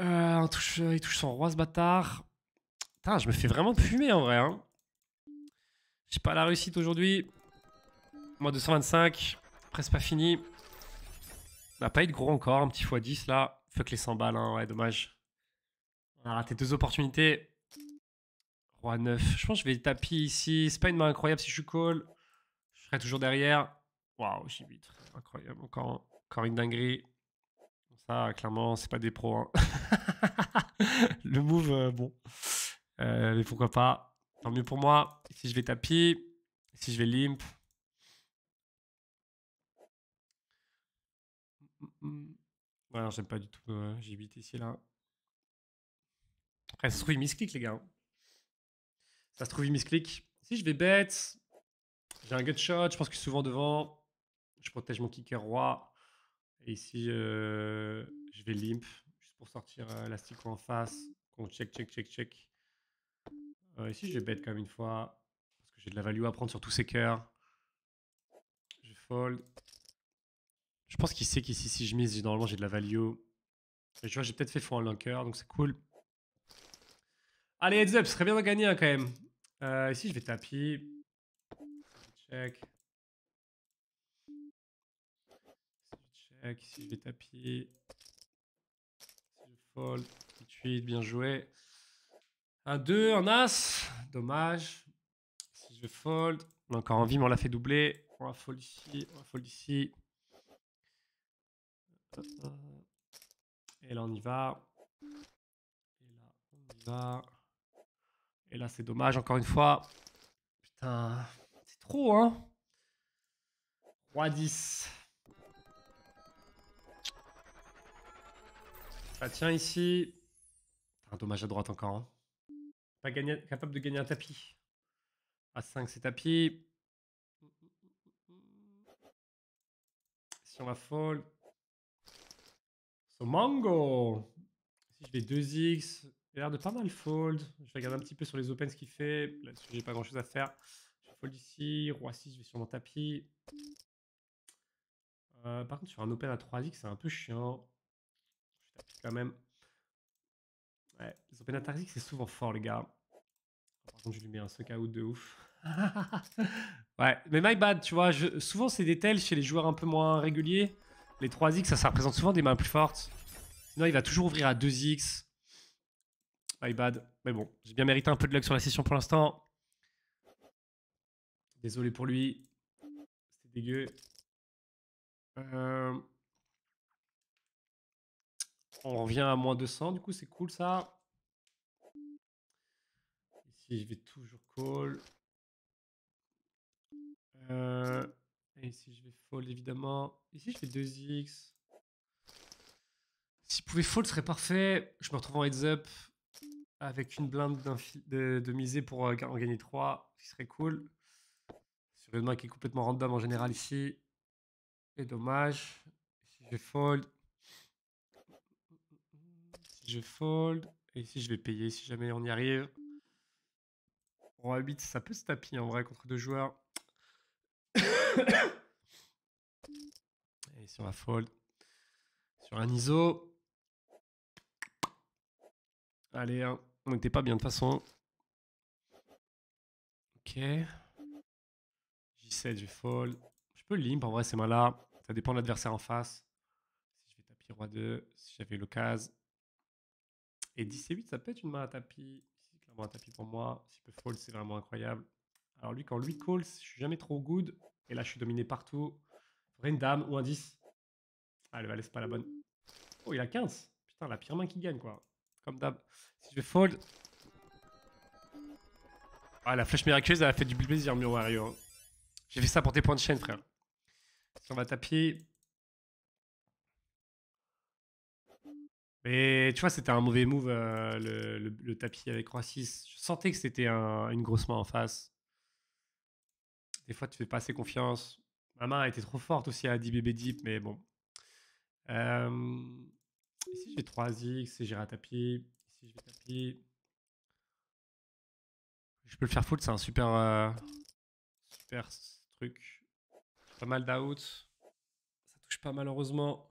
Euh, euh, il touche son roi, ce bâtard. Putain, je me fais vraiment fumer en vrai. Hein. J'ai pas la réussite aujourd'hui. Moi, 225. Presque pas fini. On bah, a pas être gros encore. Un petit x10 là. Fuck les 100 balles. Hein, ouais, dommage. On a raté deux opportunités. Roi 9. Je pense que je vais tapis ici. C'est pas une main incroyable si je suis call. Je serai toujours derrière. Waouh, j'ai 8. Incroyable. Encore, encore une dinguerie ça, clairement, c'est pas des pros. Hein. le move, euh, bon. Euh, mais pourquoi pas Tant mieux pour moi. Si je vais tapis, si je vais limp. voilà j'aime pas du tout. Euh, j'ai 8 ici, là. Après, ça se trouve, il misclick, les gars. Hein. Ça se trouve, il misclick. Si je vais bet, j'ai un good shot, je pense que souvent devant, je protège mon kicker roi. Et ici, euh, je vais limp, juste pour sortir euh, la stick en face. On check, check, check, check. ici, euh, je vais bet quand même une fois, parce que j'ai de la value à prendre sur tous ces cœurs. Je fold. Je pense qu'il sait qu'ici, si je mise, normalement, j'ai de la value. vois, j'ai peut-être fait fond un cœur, donc c'est cool. Allez, heads up, ce serait bien de gagner quand même. ici, je vais tapis. Check. si je vais tapis, Si je fold, tout de suite, bien joué. Un 2, un As. Dommage. Si je fold, on a encore envie, mais on l'a fait doubler. On va fold ici, on va fold ici. Et là, on y va. Et là, on y va. Et là, c'est dommage, encore une fois. Putain, c'est trop, hein. 3-10. Ah tiens, ici. Un dommage à droite encore. Hein. Pas capable de gagner un tapis. A5, c'est tapis. Si on va fold. So mango Si je vais 2x, il a l'air de pas mal fold. Je vais regarder un petit peu sur les opens ce qu'il fait. Là-dessus, j'ai pas grand chose à faire. Je fold ici. Roi 6, je vais sur mon tapis. Euh, par contre, sur un open à 3x, c'est un peu chiant quand même. Ouais, les open X c'est souvent fort, les gars. Par contre, je lui mets un suck de ouf. ouais, mais my bad, tu vois. Souvent, c'est des tels chez les joueurs un peu moins réguliers. Les 3x, ça, ça représente souvent des mains plus fortes. Sinon, il va toujours ouvrir à 2x. My bad. Mais bon, j'ai bien mérité un peu de luck sur la session pour l'instant. Désolé pour lui. C'était dégueu. Euh... On revient à moins 200, du coup, c'est cool ça. Ici, je vais toujours call. Euh, ici, je vais fold évidemment. Ici, je fais 2x. Si je pouvais fold, ce serait parfait. Je me retrouve en heads up avec une blinde de, de pour euh, en gagner 3, ce serait cool. Sur une main qui est complètement random en général ici. C'est dommage. Ici, je vais fold je fold. Et ici, je vais payer si jamais on y arrive. Roi 8, ça peut se taper en vrai contre deux joueurs. et on la fold. Sur un ISO. Allez, hein, on n'était pas bien de toute façon. Ok. J7, je fold. Je peux limp en vrai c'est mal là Ça dépend de l'adversaire en face. Si je vais taper Roi 2, si j'avais l'occasion. Et 10 et 8, ça peut être une main à tapis. clairement, un tapis pour moi. S'il peut fold, c'est vraiment incroyable. Alors lui, quand lui calls, je suis jamais trop good. Et là, je suis dominé partout. Faudrait dame ou un 10. Ah, le valet, c'est pas la bonne. Oh, il a 15. Putain, la pire main qui gagne, quoi. Comme d'hab. Si je fold. Ah, la flèche miraculeuse, elle a fait du plaisir, Mio J'ai fait ça pour tes points de chaîne, frère. Si on va taper, Mais tu vois, c'était un mauvais move, euh, le, tapis avec Roi 6. Je sentais que c'était une grosse main en face. Des fois, tu fais pas assez confiance. Ma main était trop forte aussi à 10 bébé deep, mais bon. Euh, ici, j'ai 3x, et j'irai à tapis. Ici, je tapis. Je peux le faire full, c'est un super, euh, super truc. Pas mal d'out. Ça touche pas malheureusement.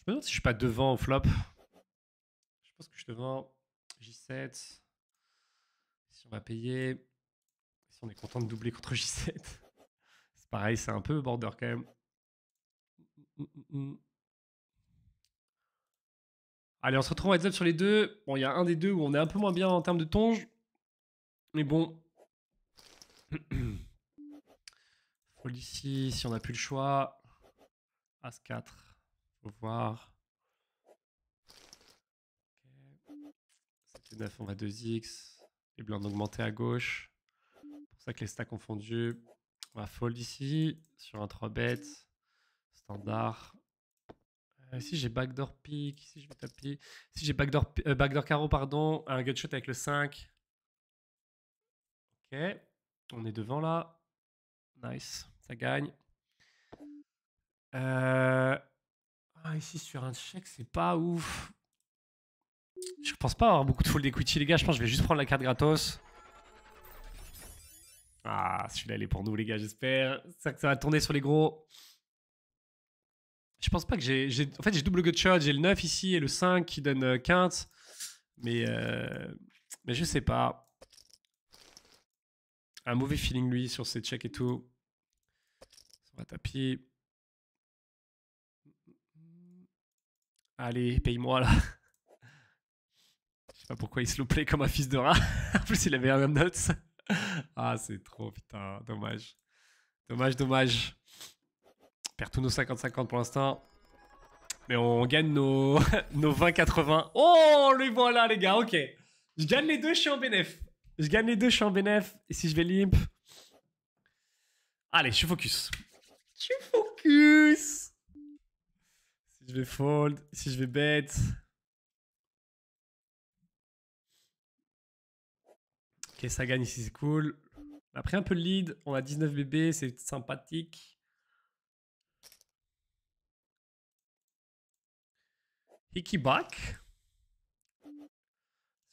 Je me demande si je suis pas devant au flop. Je pense que je suis devant J7. Si on va payer, si on est content de doubler contre J7. C'est pareil, c'est un peu border quand même. Allez, on se retrouve en heads up sur les deux. Bon, il y a un des deux où on est un peu moins bien en termes de tonge. Mais bon. Fold ici, si on n'a plus le choix. As 4 voir. 9, on va 2x. Les blindes augmentées à gauche. pour ça que les stacks confondus. On va fold ici sur un 3-bet. Standard. Euh, si j'ai backdoor pick, si je vais taper. Si j'ai backdoor, euh, backdoor carreau, pardon, un gutshot avec le 5. Ok. On est devant là. Nice. Ça gagne. Euh, ah, ici sur un check, c'est pas ouf. Je pense pas avoir beaucoup de full equity, les gars. Je pense que je vais juste prendre la carte gratos. Ah, celui-là, il est pour nous, les gars, j'espère. Ça, ça va tourner sur les gros. Je pense pas que j'ai. En fait, j'ai double good shot. J'ai le 9 ici et le 5 qui donne 15. Euh, mais, euh, mais je sais pas. Un mauvais feeling, lui, sur ses checks et tout. On va tapis. Allez, paye-moi là. Je sais pas pourquoi il se loupait comme un fils de rat. en plus, il avait un notes. ah, c'est trop putain, dommage. Dommage, dommage. On perd tous nos 50-50 pour l'instant. Mais on gagne nos, nos 20-80. Oh, le voilà, les gars, ok. Je gagne les deux, je suis en bénéf. Je gagne les deux, je suis en bénéf. Et si je vais limp. Allez, je suis focus. Je suis focus je vais fold, si je vais bet. Ok, ça gagne ici, c'est cool. Après un peu le lead, on a 19 bébés, c'est sympathique. Hickey back.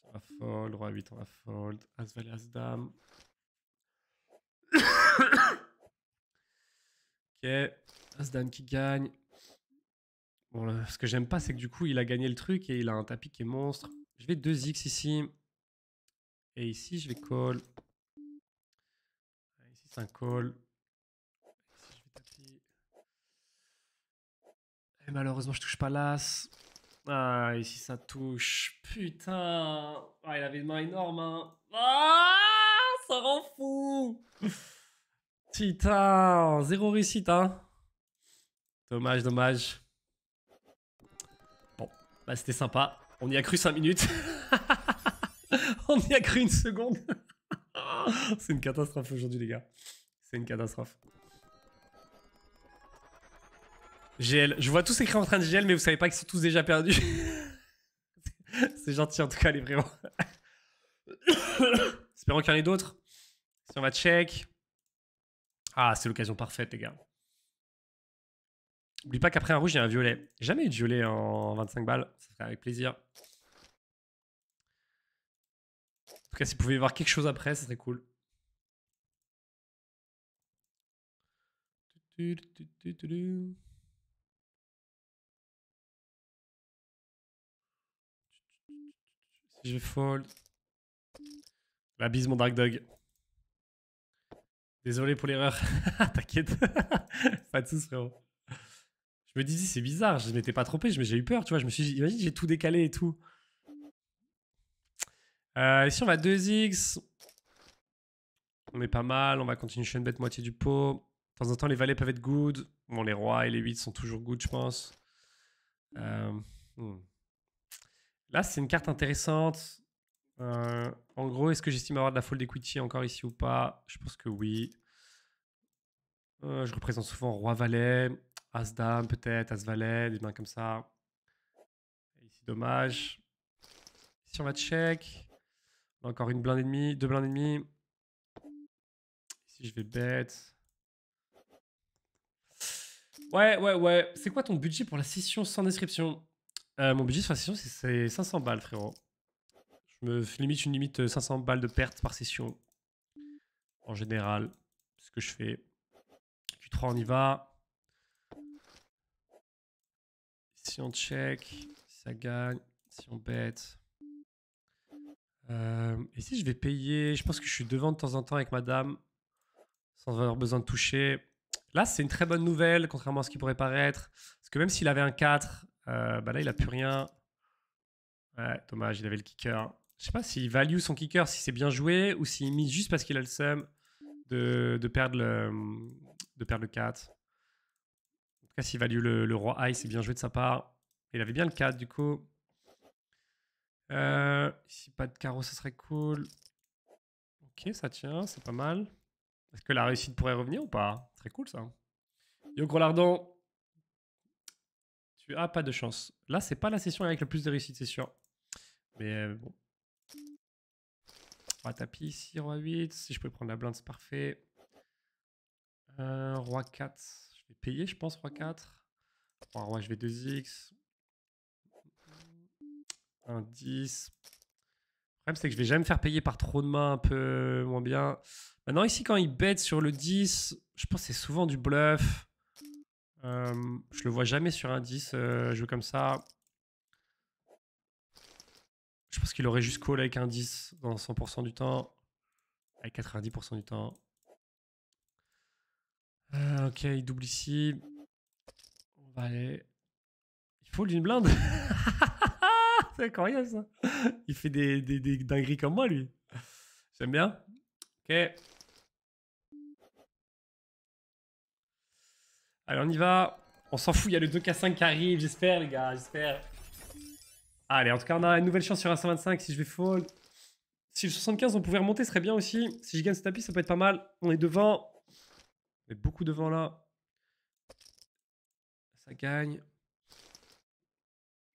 On va fold, roi 8, on a fold. As valet, as dame. ok, as dame qui gagne ce que j'aime pas, c'est que du coup, il a gagné le truc et il a un tapis qui est monstre. Je vais 2x ici. Et ici, je vais call. Ici, c'est un call. Ici, je vais tapis. Et malheureusement, je touche pas l'as. Ah, ici, ça touche. Putain. Ah, il avait une main énorme. Hein. Ah, ça rend fou. Putain, zéro réussite, hein. Dommage, dommage. Bah, c'était sympa. On y a cru 5 minutes. On y a cru une seconde. C'est une catastrophe aujourd'hui, les gars. C'est une catastrophe. GL. Je vois tous écrits en train de GL, mais vous savez pas qu'ils sont tous déjà perdus. C'est gentil, en tout cas, les vraiment. Espérons qu'il y en ait d'autres. Si on va check. Ah, c'est l'occasion parfaite, les gars. N'oublie pas qu'après un rouge, il y a un violet. Jamais eu de violet en 25 balles. Ça serait avec plaisir. En tout cas, si vous pouvez voir quelque chose après, ça serait cool. Si je fold. La bise, mon Dark Dog. Désolé pour l'erreur. T'inquiète. Pas de soucis, frérot je me disais, c'est bizarre, je m'étais pas trompé, mais j'ai eu peur, tu vois. Je me suis dit, imagine, j'ai tout décalé et tout. ici, on va 2x. On est pas mal, on va continuer une bête moitié du pot. De temps en temps, les valets peuvent être good. Bon, les rois et les 8 sont toujours good, je pense. Euh, hmm. Là, c'est une carte intéressante. Euh, en gros, est-ce que j'estime avoir de la fold equity encore ici ou pas Je pense que oui. Euh, je représente souvent roi valet. As-Dame peut-être, As-Valet, des mains comme ça. ici, dommage. Ici, on va check. encore une blinde et demie, deux blindes et demie. Ici, je vais bête. Ouais, ouais, ouais. C'est quoi ton budget pour la session sans description euh, Mon budget sur la session, c'est 500 balles, frérot. Je me limite une limite 500 euh, balles de perte par session. En général, ce que je fais. Q3, on y va. Si on check, ça gagne. Si on bête. Euh, et si je vais payer Je pense que je suis devant de temps en temps avec madame, sans avoir besoin de toucher. Là, c'est une très bonne nouvelle, contrairement à ce qui pourrait paraître. Parce que même s'il avait un 4, euh, bah là, il n'a plus rien. Ouais, dommage, il avait le kicker. Je sais pas s'il value son kicker, si c'est bien joué, ou s'il mise juste parce qu'il a le seum de, perdre le, de perdre le 4 s'il value le, roi high, c'est bien joué de sa part. Il avait bien le 4, du coup. Euh, si pas de carreau, ça serait cool. Ok, ça tient, c'est pas mal. Est-ce que la réussite pourrait revenir ou pas Très cool, ça. Yo, gros lardon. Tu as pas de chance. Là, c'est pas la session avec le plus de réussite, c'est sûr. Mais euh, bon. Roi tapis ici, roi 8. Si je peux prendre la blinde, c'est parfait. Euh, roi 4 vais payer, je pense, 3 4. je vais 2x. Un 10. Le problème, c'est que je vais jamais faire payer par trop de mains un peu moins bien. Maintenant, ici, quand il bête sur le 10, je pense que c'est souvent du bluff. je le vois jamais sur un 10, euh, joué comme ça. Je pense qu'il aurait juste call avec un 10 dans 100% du temps. Avec 90% du temps. Ah, ok, il double ici. On va aller. Il faut une blinde. c'est incroyable ça. Il fait des, des, dingueries comme moi lui. J'aime bien. Ok. Allez, on y va. On s'en fout, il y a le 2K5 qui arrive, j'espère les gars, j'espère. Allez, en tout cas, on a une nouvelle chance sur un 125 si je vais fall. Si le 75 on pouvait remonter, ce serait bien aussi. Si je gagne ce tapis, ça peut être pas mal. On est devant. Mais beaucoup devant là. Ça gagne.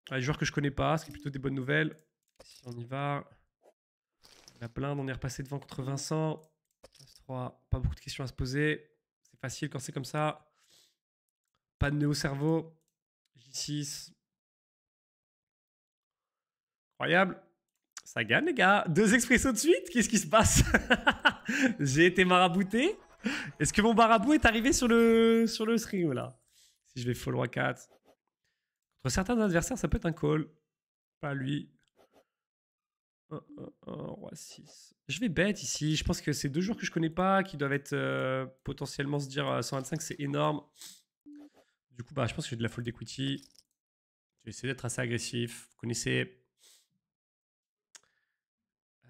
Un ah, les joueurs que je connais pas, ce qui est plutôt des bonnes nouvelles. on y va. La blinde, on est repassé devant contre Vincent. 3, pas beaucoup de questions à se poser. C'est facile quand c'est comme ça. Pas de nœud au cerveau. J6. Incroyable. Ça gagne, les gars. Deux expressos de suite. Qu'est-ce qui se passe J'ai été marabouté. Est-ce que mon barabou est arrivé sur le, sur le stream là Si je vais follow roi 4. Contre certains adversaires, ça peut être un call. Pas lui. roi 6. Je vais bête ici. Je pense que c'est deux joueurs que je connais pas qui doivent être euh, potentiellement se dire 125, euh, c'est énorme. Du coup, bah, je pense que j'ai de la fold equity. Je vais essayer d'être assez agressif. Vous connaissez.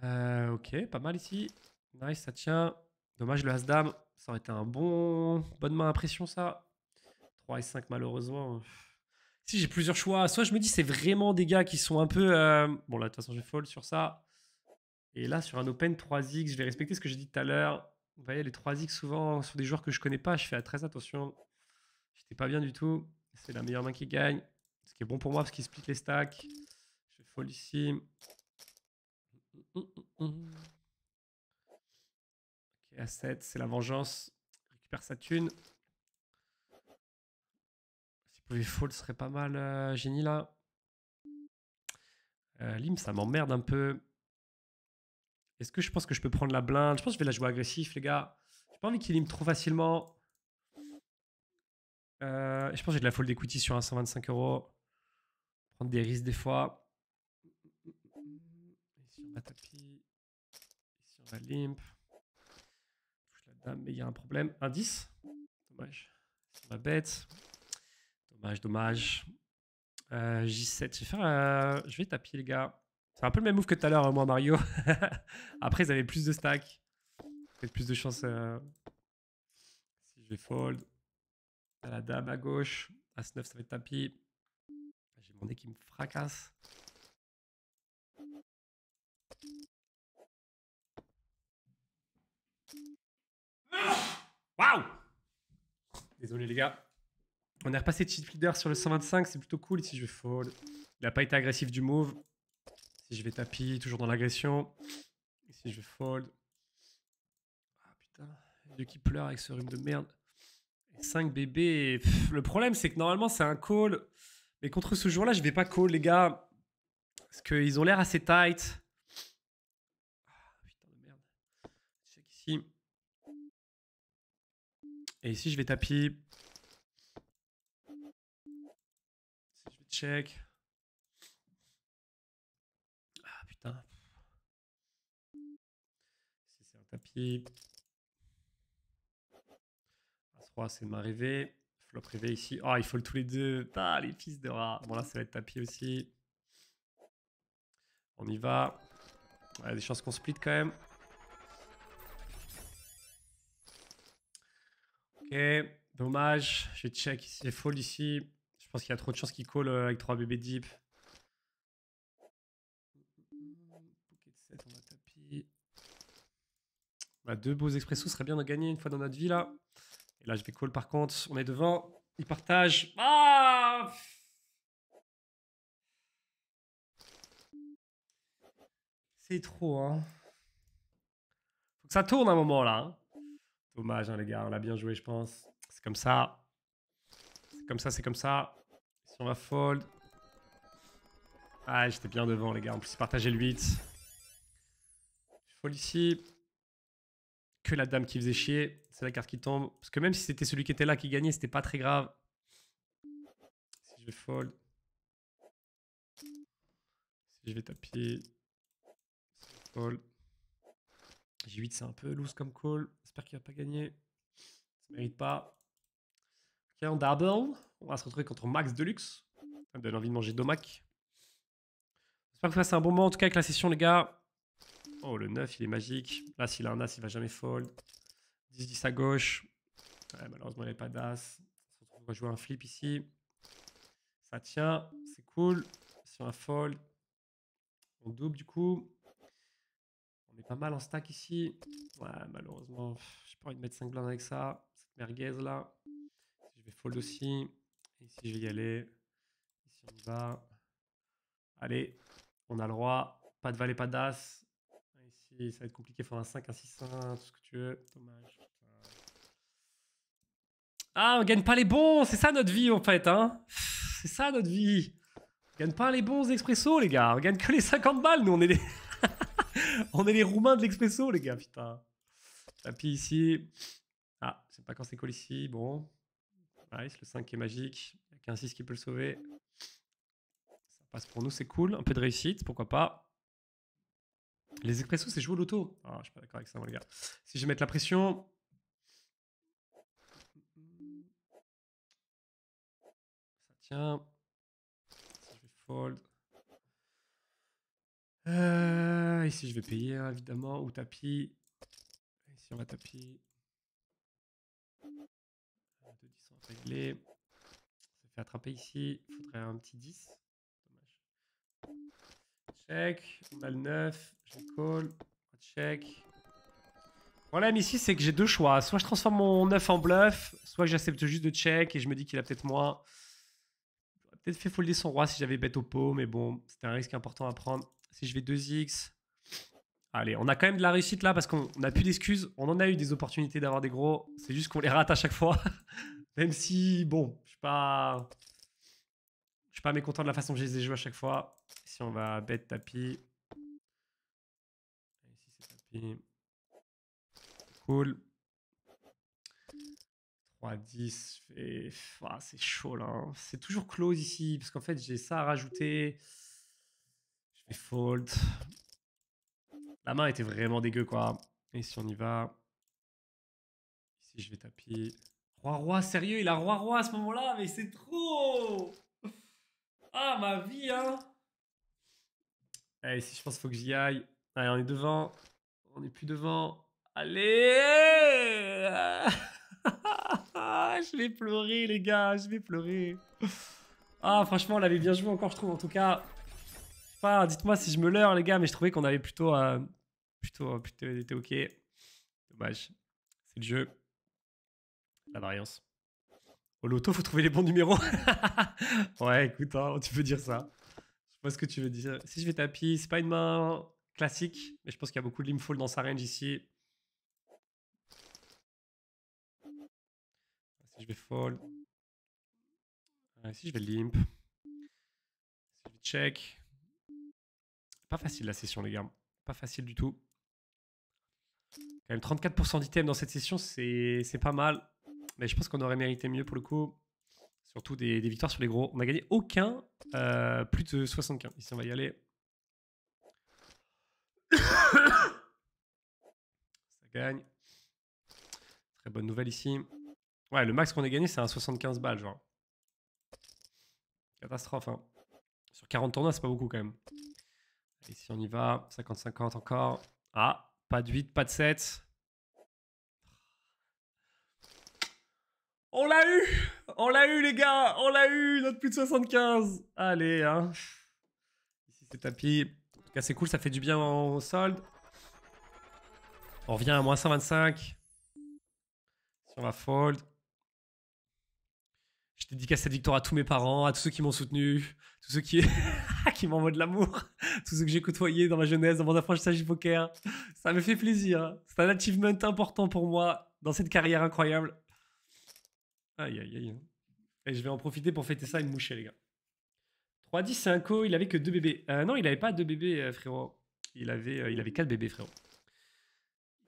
Euh, ok, pas mal ici. Nice, ça tient. Dommage, le As-Dame, ça aurait été un bon, bonne main impression ça. 3 et 5, malheureusement. Si j'ai plusieurs choix, soit je me dis c'est vraiment des gars qui sont un peu. Euh, bon, là, de toute façon, vais fold sur ça. Et là, sur un Open 3x, je vais respecter ce que j'ai dit tout à l'heure. Vous voyez, les 3x, souvent, sur des joueurs que je connais pas, je fais très attention. J'étais pas bien du tout. C'est la meilleure main qui gagne. Ce qui est bon pour moi, parce qu'il split les stacks. Je fold ici. Mm, mm, mm, et à 7, c'est la vengeance. Récupère sa thune. S'il pouvait fold ce serait pas mal, génie euh, là. Euh, Lim, ça m'emmerde un peu. Est-ce que je pense que je peux prendre la blinde Je pense que je vais la jouer agressif, les gars. J'ai pas envie qu'il lime trop facilement. Euh, je pense que j'ai de la fold equity sur un 125 euros. Prendre des risques des fois. Ici on va tapis. Ici on va limp mais il y a un problème. Indice Dommage. C'est Ma bête. Dommage, dommage. Euh, J7, je vais, faire, euh, je vais taper les gars. C'est un peu le même move que tout à l'heure, hein, moi, Mario. Après, ils avaient plus de stack. Peut-être plus de chance. Euh, si je vais fold. À la dame à gauche. As9, ça va être tapis. J'ai demandé qu'il me fracasse. Waouh Désolé les gars. On est repassé cheat leader sur le 125, c'est plutôt cool. Ici je vais fold Il a pas été agressif du move. Si je vais tapis, toujours dans l'agression. Si je vais fold. Ah putain, Dieu qui pleure avec ce rhume de merde. 5 bébés. le problème c'est que normalement c'est un call. Mais contre ce jour-là, je vais pas call les gars. Parce qu'ils ont l'air assez tight. Et ici, je vais tapis. Je vais check. Ah putain. Si c'est un tapis. As-3, c'est ma rêvée. Flop rêvé ici. Ah, oh, il faut le tous les deux. Ah, les fils de rats. Bon, là, ça va être tapis aussi. On y va. a des chances qu'on split quand même. dommage. Je check. C'est folle ici. Je pense qu'il y a trop de chances qu'il call euh, avec 3 bébés deep. on a deux beaux expressos. serait bien de gagner une fois dans notre vie là. Et là, je vais call par contre. On est devant. Il partage. Ah! C'est trop, hein. Faut que ça tourne un moment là. Hein. Dommage, hein, les gars, on l'a bien joué, je pense. C'est comme ça. C'est comme ça, c'est comme ça. Si on va fold. Ah, j'étais bien devant, les gars. En plus, partager le 8. Je fold ici. Que la dame qui faisait chier. C'est la carte qui tombe. Parce que même si c'était celui qui était là qui gagnait, c'était pas très grave. Si je vais fold. Si je vais taper. Fold. J8, c'est un peu loose comme call. J'espère qu'il va pas gagner. Ça mérite pas. Ok, on double. On va se retrouver contre Max Deluxe. Ça donne envie de manger Domac. J'espère que vous passez un bon moment en tout cas avec la session, les gars. Oh, le 9, il est magique. Là, s'il a un As, il va jamais fold. 10-10 à gauche. Ouais, malheureusement, il n'y pas d'As. On va jouer un flip ici. Ça tient, c'est cool. Si on a fold, on double du coup. On est pas mal en stack ici. Ouais, malheureusement, j'ai pas envie de mettre 5 blindes avec ça. Cette merguez là. je vais fold aussi. ici, je vais y aller. Ici, on y va. Allez, on a le roi. Pas de valet, pas d'as. Ah, ici, ça va être compliqué. Faut un 5, un 6, un, tout ce que tu veux. Dommage. Ah, on gagne pas les bons, c'est ça notre vie en fait, hein. C'est ça notre vie. On gagne pas les bons Expresso, les gars. On gagne que les 50 balles, nous on est on est les Roumains de l'expresso, les gars, putain. Tapis ah, ici. Ah, c'est pas quand c'est cool ici. Bon. Nice, le 5 est magique. Avec un 6 qui peut le sauver. Ça passe pour nous, c'est cool. Un peu de réussite, pourquoi pas. Les expressos, c'est jouer au loto. Ah, je suis pas d'accord avec ça, mon gars. Si je vais mettre la pression. Ça tient. je vais fold. ici, euh, je vais payer, évidemment, ou tapis. On va tapis. 2 10 sont réglés. Ça fait attraper ici. Il faudrait un petit 10. Dommage. Check. On a le 9. Je call. Check. Problème ici, c'est que j'ai deux choix. Soit je transforme mon 9 en bluff, soit j'accepte juste de check et je me dis qu'il a peut-être moins. peut-être fait folder son roi si j'avais bête au pot, mais bon, c'était un risque important à prendre. Si je vais 2x, Allez, on a quand même de la réussite là parce qu'on n'a plus d'excuses. On en a eu des opportunités d'avoir des gros. C'est juste qu'on les rate à chaque fois. Même si, bon, je ne pas. Je suis pas mécontent de la façon dont je les ai joués à chaque fois. Si on va bête tapis. Ici c'est tapis. Cool. 3, 10. Ah, c'est chaud là. Hein. C'est toujours close ici parce qu'en fait j'ai ça à rajouter. Je vais fold. La main était vraiment dégueu, quoi. Et si on y va... Ici, je vais taper... Roi-Roi, sérieux, il a Roi-Roi à ce moment-là, mais c'est trop Ah, ma vie, hein Allez, eh, si je pense qu'il faut que j'y aille. Allez, on est devant. On n'est plus devant. Allez Je vais pleurer, les gars, je vais pleurer. Ah, franchement, on l'avait bien joué encore, je trouve, en tout cas. Dites-moi si je me leurre, les gars, mais je trouvais qu'on avait plutôt, euh, plutôt, euh, plutôt été ok. Dommage. C'est le jeu. La variance. Au loto, faut trouver les bons numéros. ouais, écoute, hein, tu peux dire ça. Je vois ce que tu veux dire. Si je vais tapis, c'est pas une main classique, mais je pense qu'il y a beaucoup de limp fold dans sa range ici. Ah, si je vais fold. Ah, si je vais limp. check. Pas facile la session, les gars. Pas facile du tout. Quand même 34% d'items dans cette session, c'est pas mal. Mais je pense qu'on aurait mérité mieux pour le coup. Surtout des, victoires sur les gros. On n'a gagné aucun euh, plus de 75. Ici, on va y aller. Ça gagne. Très bonne nouvelle ici. Ouais, le max qu'on ait gagné, c'est un 75 balles, genre. Catastrophe, hein. Sur 40 tournois, c'est pas beaucoup quand même. Ici on y va, 50-50 encore. Ah, pas de 8, pas de 7. On l'a eu On l'a eu les gars On l'a eu Notre plus de 75 Allez, hein. Ici c'est tapis. En tout cas c'est cool, ça fait du bien au solde. On revient à moins 125. Sur la fold. Je dédicace cette victoire à tous mes parents, à tous ceux qui m'ont soutenu, tous ceux qui qui de l'amour, tout ce que j'ai côtoyé dans ma jeunesse, dans mon apprentissage poker. Ça me fait plaisir. C'est un achievement important pour moi dans cette carrière incroyable. Aïe, aïe, aïe. Hein. Et je vais en profiter pour fêter ça et me moucher, les gars. 3-10, c'est un co, il avait que deux bébés. Euh, non, il avait pas deux bébés, euh, frérot. Il avait, euh, il avait quatre bébés, frérot.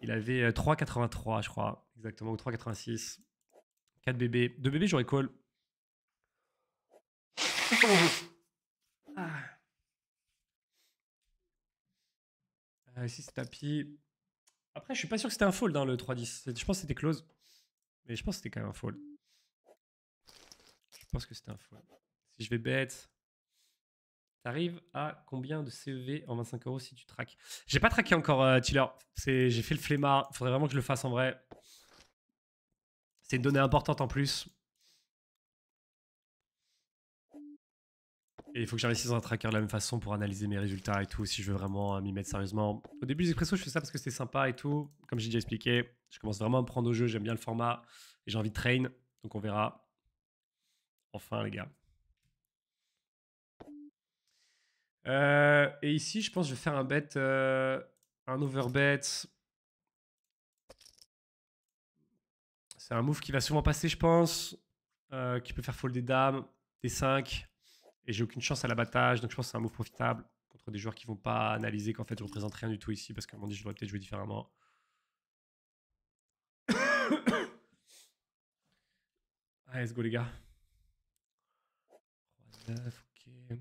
Il avait 3,83, je crois, exactement, ou 3,86. 4 bébés. Deux bébés, j'aurais call. ah. Euh, c'est tapis. Après, je suis pas sûr que c'était un fold, dans hein, le 3-10. Je pense que c'était close. Mais je pense que c'était quand même un fold. Je pense que c'était un fold. Si je vais bête, t'arrives à combien de CEV en 25 euros si tu traques J'ai pas traqué encore, euh, C'est, J'ai fait le flemmard. Faudrait vraiment que je le fasse en vrai. C'est une donnée importante en plus. Et il faut que j'investisse dans un tracker de la même façon pour analyser mes résultats et tout, si je veux vraiment euh, m'y mettre sérieusement. Au début des expressos, je fais ça parce que c'était sympa et tout. Comme j'ai déjà expliqué, je commence vraiment à me prendre au jeu, j'aime bien le format et j'ai envie de train. Donc on verra. Enfin, les gars. Euh, et ici, je pense que je vais faire un bet, euh, un overbet. C'est un move qui va souvent passer, je pense, qui peut faire fold des dames, des 5 et j'ai aucune chance à l'abattage. Donc je pense que c'est un move profitable contre des joueurs qui vont pas analyser qu'en fait je représente rien du tout ici parce qu'à un moment je devrais peut-être jouer différemment. Allez, let's go les gars. 9, ok.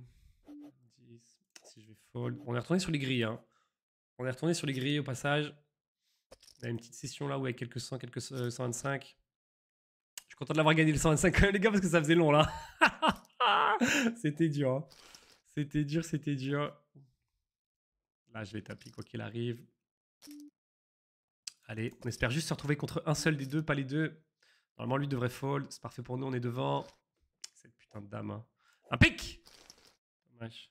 10. Si je vais fold. On est retourné sur les grilles. Hein. On est retourné sur les grilles au passage. On a une petite session là où il y a quelques 100, quelques 125. Euh, je suis content de l'avoir gagné le 125 les gars parce que ça faisait long là. c'était dur. Hein. C'était dur, c'était dur. Là, je vais taper quoi qu'il arrive. Allez, on espère juste se retrouver contre un seul des deux, pas les deux. Normalement, lui devrait fold. C'est parfait pour nous, on est devant. Cette putain de dame. Hein. Un pic Dommage.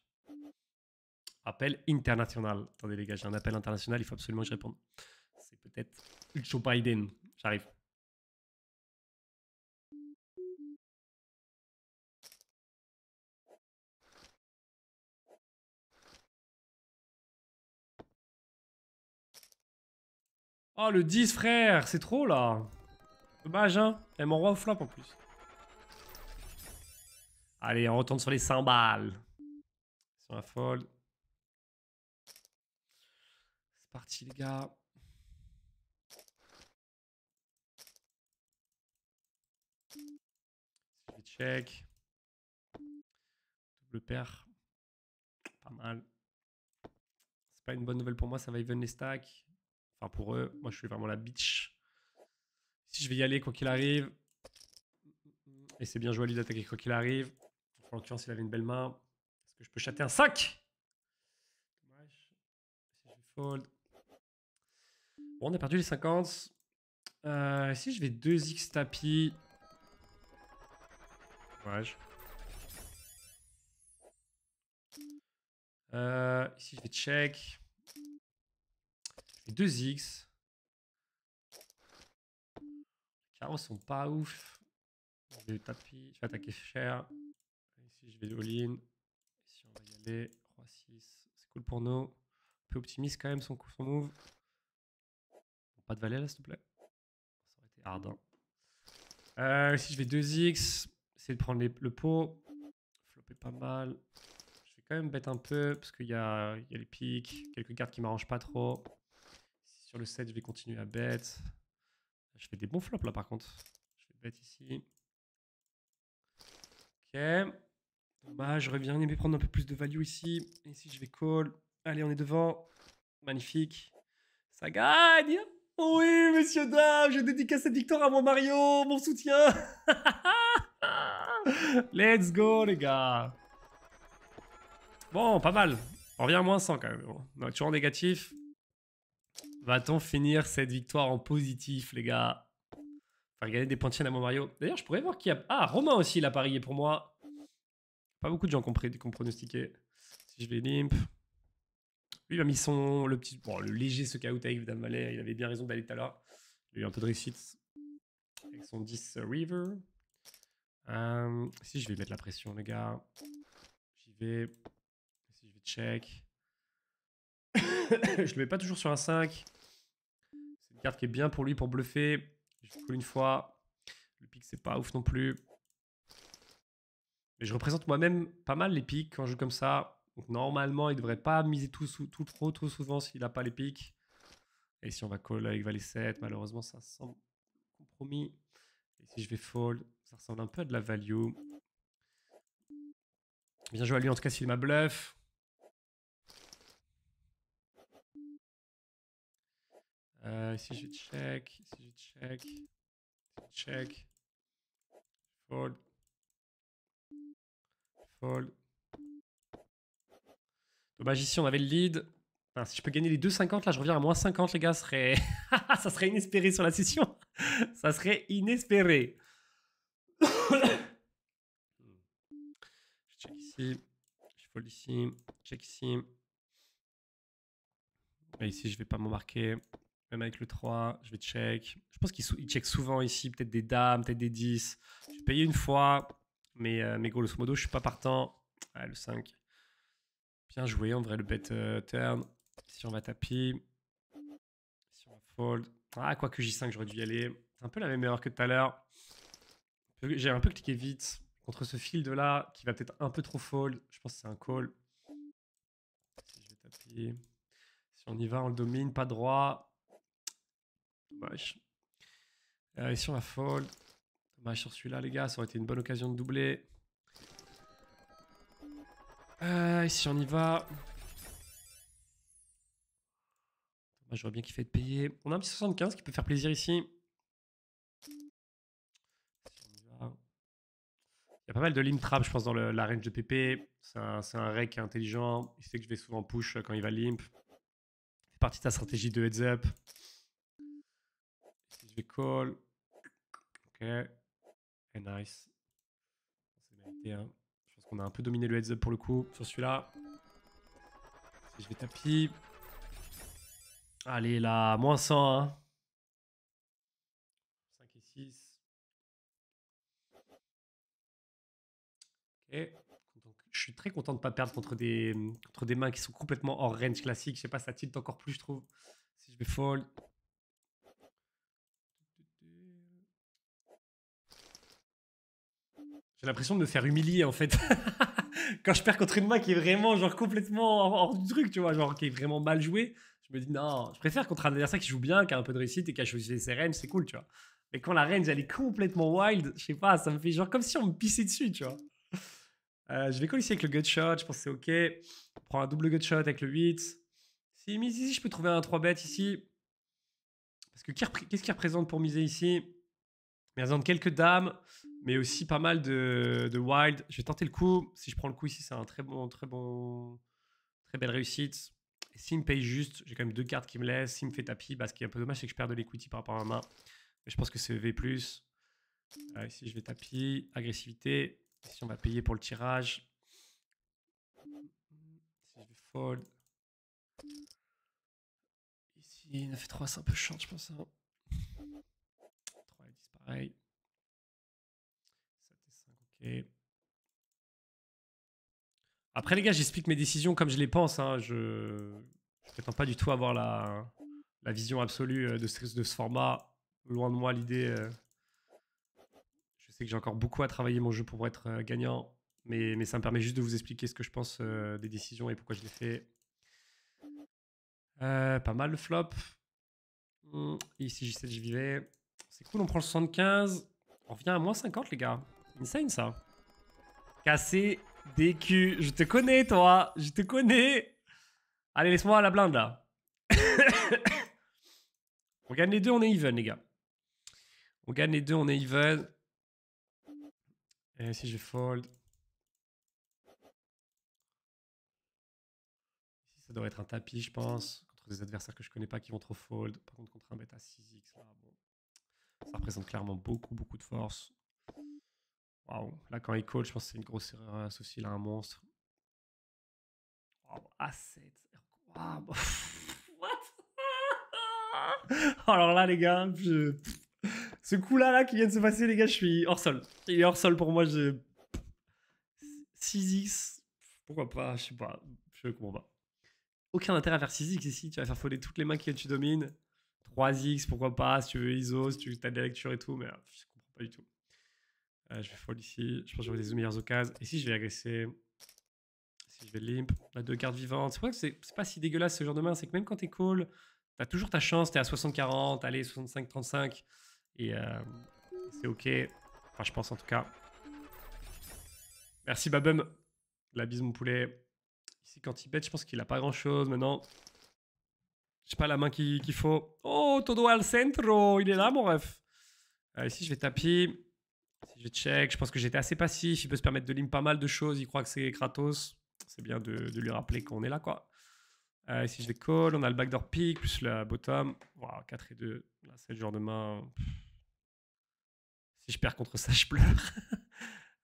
Appel international. Attendez les gars, j'ai un appel international, il faut absolument que je réponde. C'est peut-être Joe Biden. J'arrive. Oh, le 10, frère C'est trop, là Dommage, hein Elle m'envoie au flop, en plus. Allez, on retourne sur les 100 balles. Sur la fold. C'est parti, les gars. check. Double paire. Pas mal. C'est pas une bonne nouvelle pour moi, ça va even les stacks pour eux, moi, je suis vraiment la bitch. Si je vais y aller, quoi qu'il arrive, et c'est bien joué à lui d'attaquer quoi qu'il arrive. En l'occurrence, il avait une belle main. Est-ce que je peux chatter un 5 Bon, on a perdu les 50. Euh, si je vais 2x tapis. Dommage. ici, euh, je vais check. 2x. Les carreaux sont pas ouf. Je vais tapis, je vais attaquer cher. Ici, je vais all-in. Ici, on va y aller. 3 6, c'est cool pour nous. Un peu optimiste quand même son, move. Pas de valet là, s'il te plaît. Ça aurait été hard. Euh, ici, je vais 2x. Essayer de prendre le pot. Flopper pas mal. Je vais quand même bête un peu parce qu'il y, a, les piques, quelques cartes qui m'arrangent pas trop. Sur le 7, je vais continuer à bête Je fais des bons flops là par contre. Je vais bet ici. Ok. Dommage, j'aurais bien aimé prendre un peu plus de value ici. et Ici, je vais call. Allez, on est devant. Magnifique. Ça gagne Oui, messieurs, dames, je dédicace cette victoire à mon Mario, mon soutien Let's go, les gars Bon, pas mal. On revient à moins 100 quand même. On est toujours en négatif. Va-t-on finir cette victoire en positif, les gars Faire gagner des points de à mon Mario. D'ailleurs, je pourrais voir qui a. Ah, Romain aussi, il a parié pour moi. Pas beaucoup de gens qui ont, pronostiqué. Si je vais limp. Lui, il a mis son. Le, petit, bon, le léger ce out avec Valet. Il avait bien raison d'aller tout à l'heure. Il a eu un peu de réussite avec son 10 euh, River. Euh, si je vais mettre la pression, les gars. J'y vais. Si je vais check. je le mets pas toujours sur un 5. C'est une carte qui est bien pour lui pour bluffer. Je colle une fois. Le pic, c'est pas ouf non plus. Mais je représente moi-même pas mal les pics quand je joue comme ça. Donc normalement, il devrait pas miser tout, tout trop trop souvent s'il a pas les pics. Et si on va call avec valet 7, malheureusement, ça semble compromis. Et si je vais fold, ça ressemble un peu à de la value. Bien joué à lui, en tout cas, s'il m'a bluff. Ici euh, si je check, si je check, check, fold, fold. Dommage ici, on avait le lead. si je peux gagner les 2,50, là, je reviens à moins 50, les gars, serait... ça serait inespéré sur la session. ça serait inespéré. je check ici, je fold ici, check ici. ici, je vais pas m'en marquer même avec le 3, je vais check. Je pense qu'il check souvent ici, peut-être des dames, peut-être des 10. Je vais payer une fois, mais, euh, mais grosso modo, je suis pas partant. le 5. Bien joué, en vrai le bet euh, turn. Si on va tapis, si on fold. Ah, quoique J5, j'aurais dû y aller. C'est un peu la même erreur que tout à l'heure. J'ai un peu cliqué vite contre ce field là qui va peut-être un peu trop fold. Je pense que c'est un call. Si Si on y va, on le domine, pas droit. Ici, on a fold. Dommage sur celui-là, les gars. Ça aurait été une bonne occasion de doubler. Ici, euh, on y va. J'aurais bien kiffé de payer. On a un petit 75 qui peut faire plaisir ici. Il y a pas mal de limp trap, je pense, dans la range de PP. C'est un, qui rec intelligent. Il sait que je vais souvent push quand il va limp. C'est partie de ta stratégie de heads up vais call. Ok. Et eh, nice. C'est hein. Je pense qu'on a un peu dominé le heads up pour le coup sur celui-là. Si je vais tapis. Allez là, moins 100. 5 hein. et 6. Ok. je suis très content de ne pas perdre contre des, des mains qui sont complètement hors range classique. Je sais pas, ça tilt encore plus, je trouve. Si je vais fold. J'ai l'impression de me faire humilier en fait. Quand je perds contre une main qui est vraiment genre complètement hors du truc, tu vois, genre qui est vraiment mal jouée, je me dis non, je préfère contre un adversaire qui joue bien, qui a un peu de réussite et qui a choisi ses ranges, c'est cool, tu vois. Mais quand la range elle est complètement wild, je sais pas, ça me fait genre comme si on me pissait dessus, tu vois. Euh, je vais ici avec le gut shot, je pense que c'est ok. On prend un double gut shot avec le 8. Si, mais ici, je peux trouver un 3 bet ici. Parce que qu'est-ce qu'il représente pour miser ici Il représente quelques dames mais aussi pas mal de, Wild. Je vais tenter le coup. Si je prends le coup ici, c'est un très bon, très bon, très belle réussite. s'il me paye juste, j'ai quand même deux cartes qui me laissent. S'il me fait tapis, bah, ce qui est un peu dommage, c'est que je perds de l'equity par rapport à ma main. Mais je pense que c'est V. ici, je vais tapis. Agressivité. Ici, on va payer pour le tirage. Ici, je vais fold. Ici, 9 3, c'est un peu chiant, je pense. 3 10, pareil. Après, les gars, j'explique mes décisions comme je les pense. Hein. Je ne prétends pas du tout avoir la, vision absolue euh, de ce, format. Loin de moi l'idée. Euh. Je sais que j'ai encore beaucoup à travailler mon jeu pour être euh, gagnant, mais, ça me permet juste de vous expliquer ce que je pense des décisions et pourquoi je les fais. pas mal le flop. Mmh, ici, j sais j'y vivais. C'est cool, on prend le 75. On revient à moins 50, les gars. Insane ça. Casser des culs. Je te connais toi. Je te connais. Allez, laisse-moi la blinde là. on gagne les deux, on est even les gars. On gagne les deux, on est even. Et si je fold. ça doit être un tapis, je pense. Contre des adversaires que je connais pas qui vont trop fold. Par contre, contre un bête à 6x, là, bon. ça représente clairement beaucoup, beaucoup de force. Là, quand il call, je pense que c'est une grosse erreur à Là, un monstre. A7. Ah, bah, what oh, Alors là, les gars, je... ce coup-là là, qui vient de se passer, les gars, je suis hors sol. Il est hors sol pour moi. Je... 6x. Pourquoi pas Je sais pas. Je comprends pas. Aucun intérêt à faire 6x ici. Tu vas faire folder toutes les mains que tu domines. 3x, pourquoi pas Si tu veux ISO, si tu as des lectures et tout. Mais euh, je comprends pas du tout. Euh, je vais fold ici. Je pense que vais des meilleures occasions. Et si je vais agresser Si je vais limp, on deux cartes vivantes. C'est vrai que c'est pas si dégueulasse ce genre de main. C'est que même quand t'es call, t'as toujours ta chance. T'es à 60-40, allez, 65-35. Et euh, c'est ok. Enfin, je pense en tout cas. Merci Babum. La bise, mon poulet. Ici, quand il bête, je pense qu'il a pas grand chose maintenant. J'ai pas la main qu'il faut. Oh, todo al centro. Il est là, mon ref. Euh, ici, je vais tapis. Si je check, je pense que j'étais assez passif. Il peut se permettre de lim pas mal de choses. Il croit que c'est Kratos, C'est bien de, lui rappeler qu'on est là, quoi. Euh, si je vais call, on a le backdoor pick plus la bottom. Waouh, 4 et 2. Là, c'est le genre de main. Si je perds contre ça, je pleure.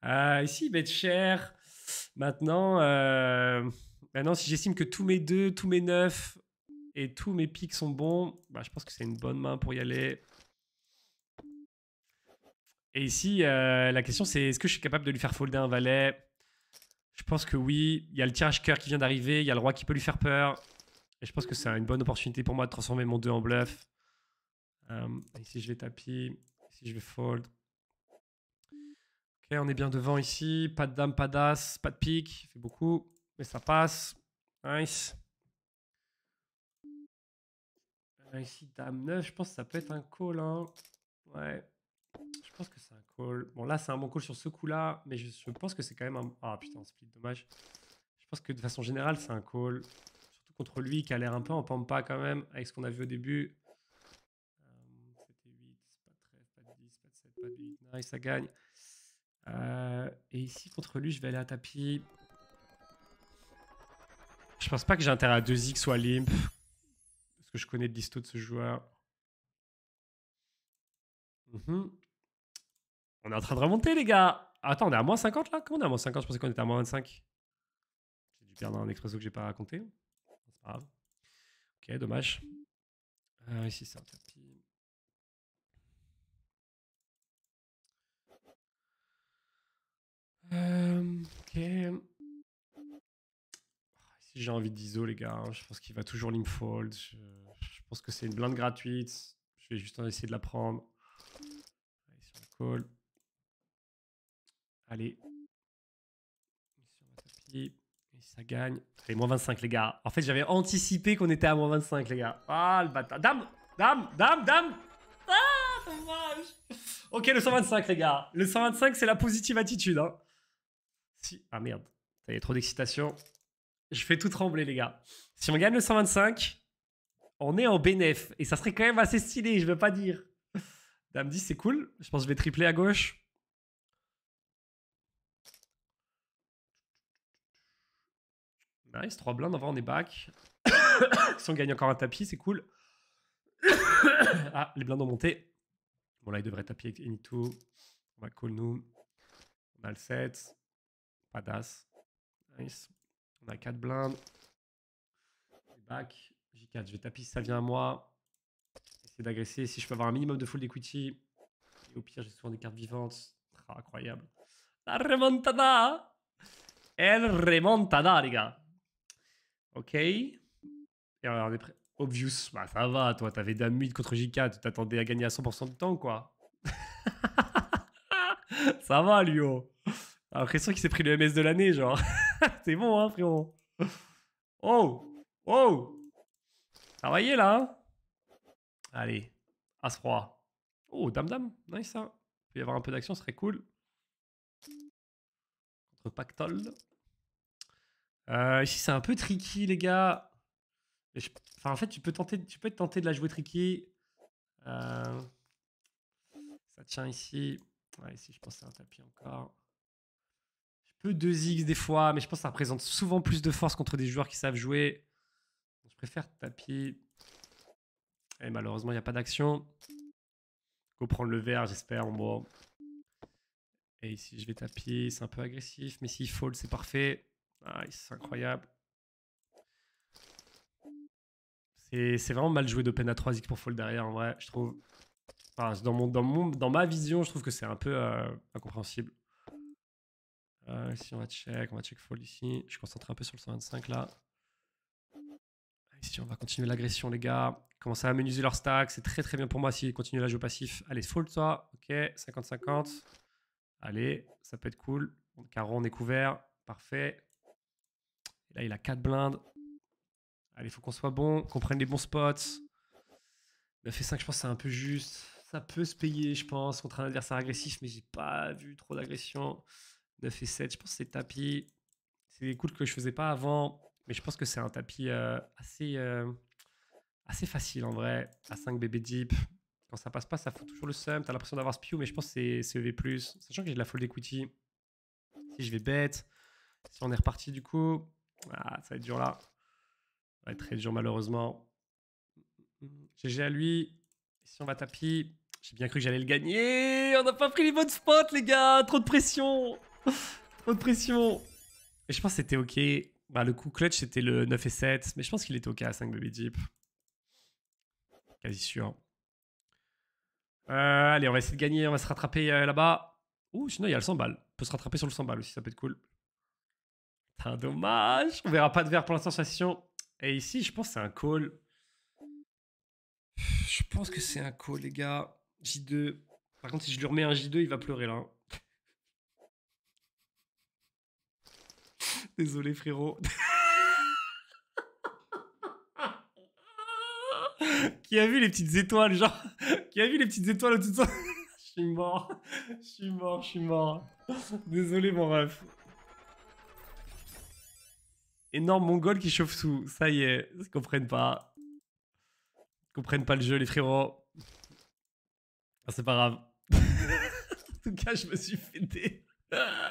Euh, ici, il bet cher. Maintenant, euh, Maintenant si j'estime que tous mes 2, tous mes 9 et tous mes picks sont bons, bah, je pense que c'est une bonne main pour y aller. Et ici, euh, la question c'est est-ce que je suis capable de lui faire folder un valet Je pense que oui. Il y a le tirage cœur qui vient d'arriver, il y a le roi qui peut lui faire peur. Et je pense que c'est une bonne opportunité pour moi de transformer mon 2 en bluff. ici, euh, je vais tapis. Ici, je vais fold. Ok, on est bien devant ici. Pas de dame, pas d'as, pas de pique. fait beaucoup, mais ça passe. Nice. Euh, ici, dame 9, je pense que ça peut être un call. Hein. Ouais. Je pense que c'est un call. Bon, là, c'est un bon call sur ce coup-là, mais je, pense que c'est quand même un. Ah putain, un split, dommage. Je pense que de façon générale, c'est un call. Surtout contre lui qui a l'air un peu en pampa quand même, avec ce qu'on a vu au début. Euh, C'était 8, pas 13, pas 10, pas 7, pas 8. Nice, ça gagne. Euh, et ici, contre lui, je vais aller à tapis. Je pense pas que j'ai intérêt à 2x ou à limp. Parce que je connais le disto de ce joueur. Mhm. On est en train de remonter, les gars. Attends, on est à moins 50 là Comment on est à moins 50 Je pensais qu'on était à moins 25. J'ai dû perdre un expresso que j'ai pas raconté. C'est pas grave. Ok, dommage. Euh, ici, c'est un tapis. Euh, ok. Ah, j'ai envie d'iso, les gars, hein. je pense qu'il va toujours l'imfold. Je, pense que c'est une blinde gratuite. Je vais juste essayer de la prendre. call. Allez. ça gagne. Allez, moins 25, les gars. En fait, j'avais anticipé qu'on était à moins 25, les gars. Ah, le bâtard. Dame Dame Dame Dame Ah, dommage Ok, le 125, les gars. Le 125, c'est la positive attitude. Hein. Si... Ah, merde. tu y trop d'excitation. Je fais tout trembler, les gars. Si on gagne le 125, on est en bénéf. Et ça serait quand même assez stylé, je veux pas dire. Dame 10, c'est cool. Je pense que je vais tripler à gauche. Nice, ah, 3 blindes, avant on est back. si on gagne encore un tapis, c'est cool. ah, les blindes ont monté. Bon, là, il devrait tapis avec N2. On va call nous. On a le 7. Pas Nice. On a 4 blindes. Back. J4, je vais tapis ça vient à moi. Essayer d'agresser. Si je peux avoir un minimum de full d'equity. Et au pire, j'ai souvent des cartes vivantes. Ah, incroyable. La remontada! elle remontada, les gars. Ok. Et Obvious, bah ça va, toi, t'avais Dame 8 contre J4. tu t'attendais à gagner à 100% du temps, quoi. ça va, Lio. J'ai l'impression qu'il s'est pris le MS de l'année, genre. C'est bon, hein, frérot. Oh Oh Travaillez, là hein. Allez, As-3. Oh, Dame-Dame, nice, ça. Hein. Il peut y avoir un peu d'action, ce serait cool. Contre Pactol. Euh, ici, c'est un peu tricky, les gars. en fait, tu peux, tenter, tu peux tenter de la jouer tricky. Euh, ça tient ici. ici, je pense que c'est un tapis encore. Je peux 2x des fois, mais je pense que ça représente souvent plus de force contre des joueurs qui savent jouer. je préfère tapis. Et malheureusement, il n'y a pas d'action. Go prendre le vert, j'espère, Et ici, je vais tapis. C'est un peu agressif, mais s'il fold, c'est parfait. Ah, nice, incroyable. C'est vraiment mal joué d'open à 3x pour fall derrière, en vrai, je trouve. dans, mon, dans, dans ma vision, je trouve que c'est un peu euh, incompréhensible. Euh, ici, on va check, on va check fold ici. Je concentre un peu sur le 125 là. Ici, on va continuer l'agression, les gars. Commencer à amenuiser leur stack. C'est très très bien pour moi s'ils continuent la jeu passif. Allez, fold toi. Ok, 50-50. Allez, ça peut être cool. Caron, on est couvert. Parfait là, il a 4 blindes. Allez, faut qu'on soit bon, qu'on prenne les bons spots. 9 et 5, je pense que c'est un peu juste. Ça peut se payer, je pense, contre un adversaire agressif, mais j'ai pas vu trop d'agression. 9 et 7, je pense que c'est tapis. C'est des coups que je faisais pas avant, mais je pense que c'est un tapis euh, assez, euh, assez facile en vrai. À 5 bébé deep. Quand ça passe pas, ça fout toujours le sum. T'as l'impression d'avoir spew, mais je pense que c'est EV+. Sachant que j'ai de la fold equity. Si je vais bête, si on est reparti du coup, ah, ça va être dur là. Ça va être très dur malheureusement. GG à lui. Si on va tapis. J'ai bien cru que j'allais le gagner. On n'a pas pris les bonnes spots les gars. Trop de pression. Trop de pression. Mais je pense que c'était ok. Bah, le coup clutch c'était le 9 et 7. Mais je pense qu'il était ok à 5 baby jeep Quasi sûr. Euh, allez, on va essayer de gagner. On va se rattraper euh, là-bas. Ouh, sinon il y a le 100 balles. On peut se rattraper sur le 100 balles aussi, ça peut être cool un dommage. On verra pas de verre pour la sensation. Et ici, je pense que c'est un call. Je pense que c'est un call, les gars. J2. Par contre, si je lui remets un J2, il va pleurer là. Hein. Désolé, frérot. Qui a vu les petites étoiles, genre Qui a vu les petites étoiles au-dessus de ça Je suis mort. Je suis mort, je suis mort. Désolé, mon ref. Énorme mongol qui chauffe tout. Ça y est, ils comprennent pas. Ils comprennent pas le jeu, les frérots. Ah, c'est pas grave. en tout cas, je me suis fait des...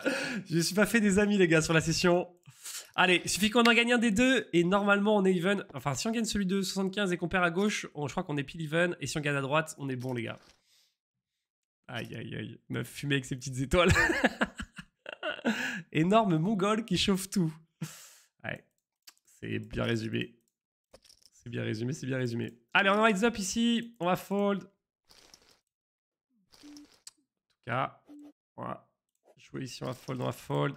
je me suis pas fait des amis, les gars, sur la session. Allez, suffit qu'on en gagne un des deux et normalement on est even. Enfin, si on gagne celui de 75 et qu'on perd à gauche, on, je crois qu'on est pile even. Et si on gagne à droite, on est bon, les gars. Aïe, aïe, aïe. Meuf fumée avec ses petites étoiles. Énorme mongol qui chauffe tout. C'est bien résumé. C'est bien résumé, c'est bien résumé. Allez, on rise up ici. On va fold. En tout cas, on va jouer ici. On va fold, on va fold.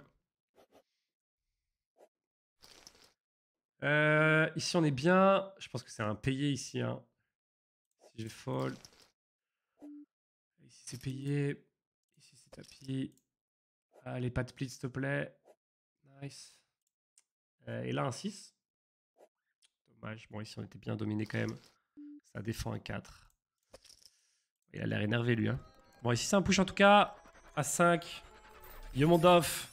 Euh, ici, on est bien. Je pense que c'est un payé ici. Hein. Si j'ai fold. Ici, c'est payé. Ici, c'est tapis. Allez, pas de split, s'il te plaît. Nice. Euh, et là, un 6. Dommage. Bon, ici, on était bien dominé quand même. Ça défend un 4. Il a l'air énervé, lui. Hein. Bon, ici, c'est un push en tout cas. À 5. Yomondov.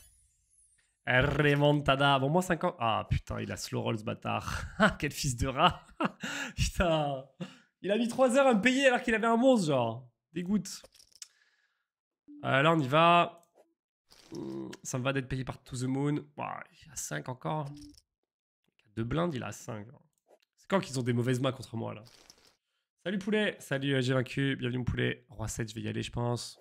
Remontada. Bon, moi, 50. Ah, putain, il a slow roll, ce bâtard. Ah, quel fils de rat. putain. Il a mis 3 heures à me payer alors qu'il avait un monstre, genre. Dégoût. Euh, là, on y va ça me va d'être payé par To The Moon. il bah, il a 5 encore. De blindes, il a 5. C'est quand qu'ils ont des mauvaises mains contre moi, là Salut poulet Salut, euh, j'ai vaincu. Bienvenue mon poulet. Roi 7, je vais y aller, je pense.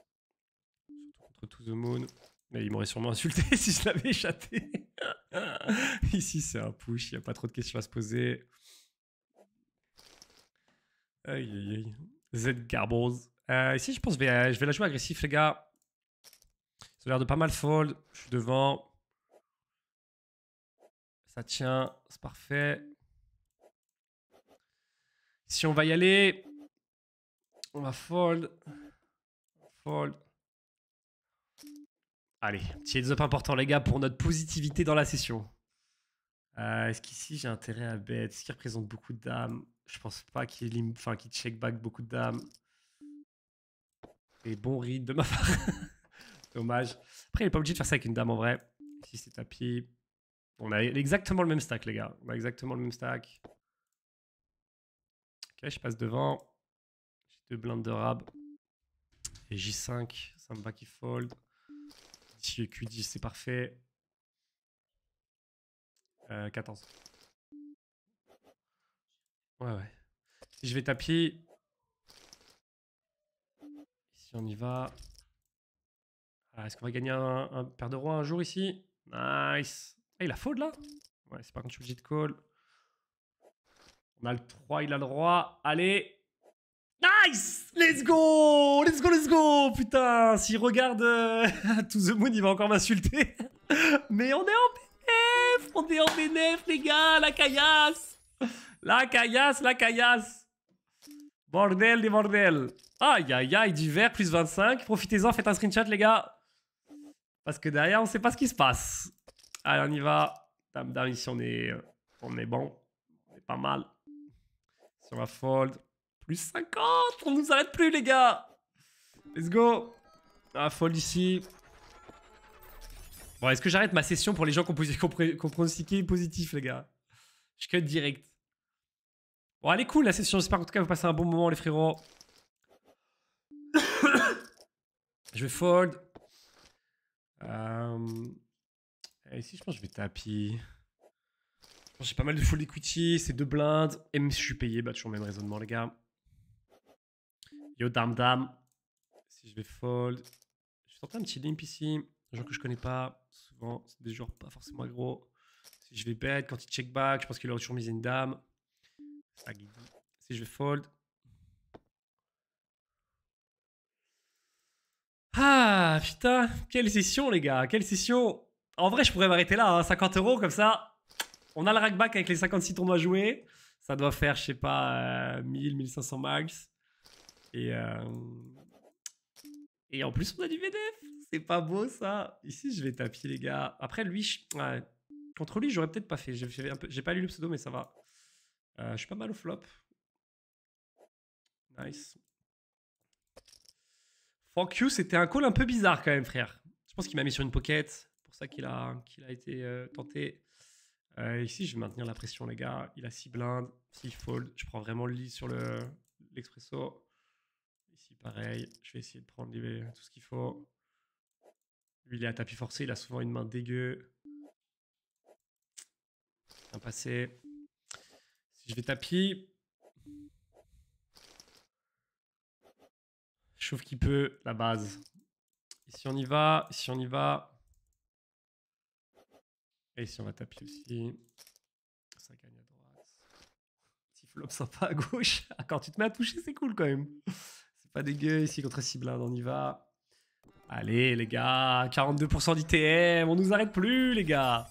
Surtout contre To The Moon. Mais il m'aurait sûrement insulté si je l'avais échappé. Ici, c'est un push. Il n'y a pas trop de questions à se poser. Aïe, aïe, Z Garbos. Euh, ici, je pense que je vais, euh, je vais la jouer agressif, les gars l'air de pas mal fold. Je suis devant. Ça tient. C'est parfait. Si on va y aller, on va fold. Fold. Allez, petit heads up important, les gars, pour notre positivité dans la session. Euh, est-ce qu'ici j'ai intérêt à bet Est-ce qui représente beaucoup de dames Je pense pas qu'il check back beaucoup de dames. Et bon read de ma part. Dommage. Après, il n'est pas obligé de faire ça avec une dame en vrai. Si c'est tapis. On a exactement le même stack, les gars. On a exactement le même stack. Ok, je passe devant. J'ai deux blindes de rab. Et J5, ça me va qui fold. Si Q10, c'est parfait. 14. Euh, ouais, ouais. Si je vais tapis. Ici, on y va. Ah, est-ce qu'on va gagner un, un, paire de rois un jour ici Nice. Ah, il a fold là Ouais, c'est pas quand tu obligé de call. On a le 3, il a le roi. Allez Nice Let's go Let's go, let's go Putain, s'il regarde euh, To The Moon, il va encore m'insulter. Mais on est en BNF On est en BNF, les gars La caillasse La caillasse, la caillasse Bordel des bordels Aïe, aïe, aïe, du vert, plus 25. Profitez-en, faites un screenshot, les gars parce que derrière, on ne sait pas ce qui se passe. Allez, on y va. Dame, dame, ici, on est, on est bon. On est pas mal. Sur la fold. Plus 50 On nous arrête plus, les gars Let's go va fold ici. Bon, est-ce que j'arrête ma session pour les gens qui ont pronostiqué positif, les gars Je cut direct. Bon, elle est cool, la session. J'espère en tout cas, vous passez un bon moment, les frérots. Je vais fold ici, euh, je pense que je vais tapis. J'ai pas mal de full equity, c'est deux blindes. Et même je suis payé, bah, toujours le même raisonnement, les gars. Yo, dame, dame. Si je vais fold. Je vais tenter un petit limp ici. Un joueur que je connais pas. Souvent, c'est des joueurs pas forcément gros. Si je vais bet, quand il check back, je pense qu'il aurait toujours mis une dame. Si je vais fold. Ah putain, quelle session les gars, quelle session. En vrai, je pourrais m'arrêter là, 50 hein, euros comme ça. On a le rackback avec les 56 tournois joués. Ça doit faire, je sais pas, 1000, euh, 1500 max. Et, euh, Et en plus, on a du VDF. C'est pas beau ça. Ici, je vais taper les gars. Après, lui, contre lui, j'aurais peut-être pas fait. J'ai pas lu le pseudo, mais ça va. Euh, je suis pas mal au flop. Nice. Frank c'était un call un peu bizarre quand même, frère. Je pense qu'il m'a mis sur une pocket. pour ça qu'il a, qu'il a été euh, tenté. Euh, ici, je vais maintenir la pression, les gars. Il a 6 blindes. six fold, je prends vraiment le lit sur l'expresso. ici, pareil. Je vais essayer de prendre tout ce qu'il faut. Lui, il est à tapis forcé. Il a souvent une main dégueu. Un passé. Si je vais tapis, Je trouve qu'il peut la base. Et si on y va, si on y va. Et si on va taper aussi. Ça gagne à droite. Petit flop sympa à gauche. Quand tu te mets à toucher, c'est cool quand même. C'est pas dégueu ici contre 6 on y va. Allez les gars, 42% d'ITM, on nous arrête plus les gars.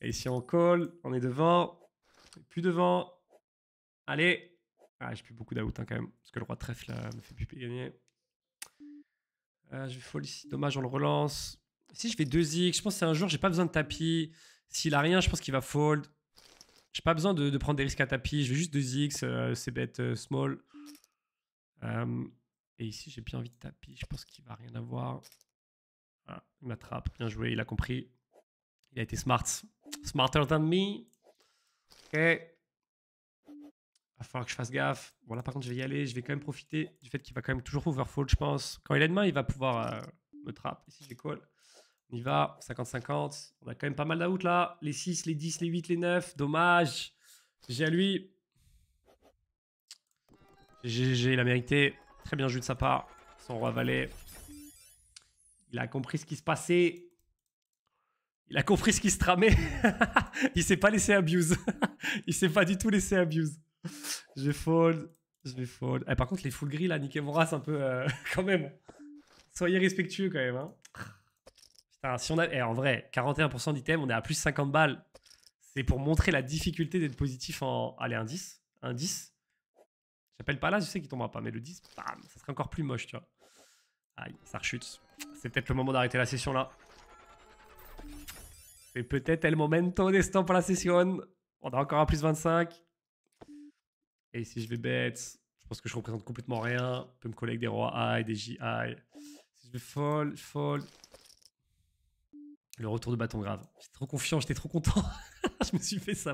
Et si on call, on est devant. plus devant. Allez. Ah, j'ai plus beaucoup d'out hein, quand même. Parce que le roi trèfle euh, me fait plus gagner. Euh, je vais fold oh, ici. Dommage, on le relance. Si je fais 2x, je pense que c'est un jour, j'ai pas besoin de tapis. S'il a rien, je pense qu'il va fold. J'ai pas besoin de, prendre des risques à tapis. Je vais juste 2x, euh, c'est bête euh, small. et ici, j'ai bien envie de tapis. Je pense qu'il va rien avoir. Ah, il m'attrape. Bien joué, il a compris. Il a été smart. Smarter than me. Ok va falloir que je fasse gaffe. Bon, là, par contre, je vais y aller. Je vais quand même profiter du fait qu'il va quand même toujours overfold, je pense. Quand il a de main, il va pouvoir euh, me trapper Ici, je call. On y va. 50-50. On a quand même pas mal d'out là. Les 6, les 10, les 8, les 9. Dommage. J'ai à lui. GG, il a mérité. Très bien joué de sa part. Son roi valet. Il a compris ce qui se passait. Il a compris ce qui se tramait. il s'est pas laissé abuse. il s'est pas du tout laissé abuse. Je vais fold. Je vais fold. Eh, par contre, les full gris, là, niquez mon race un peu euh, quand même. Soyez respectueux quand même. Hein. Putain, si on a. Eh, en vrai, 41% d'items, on est à plus 50 balles. C'est pour montrer la difficulté d'être positif en. Allez, un 10. Un 10. J'appelle pas là, je sais qu'il tombera pas, mais le 10, ça serait encore plus moche, tu vois. Aïe, ça rechute. C'est peut-être le moment d'arrêter la session là. C'est peut-être le momento pour la session. On a encore un plus 25. Et si je vais bête, je pense que je représente complètement rien. Je peux me coller des rois et des J high. Si je vais fold, je fold. Le retour de bâton grave. J'étais trop confiant, j'étais trop content. je me suis fait sa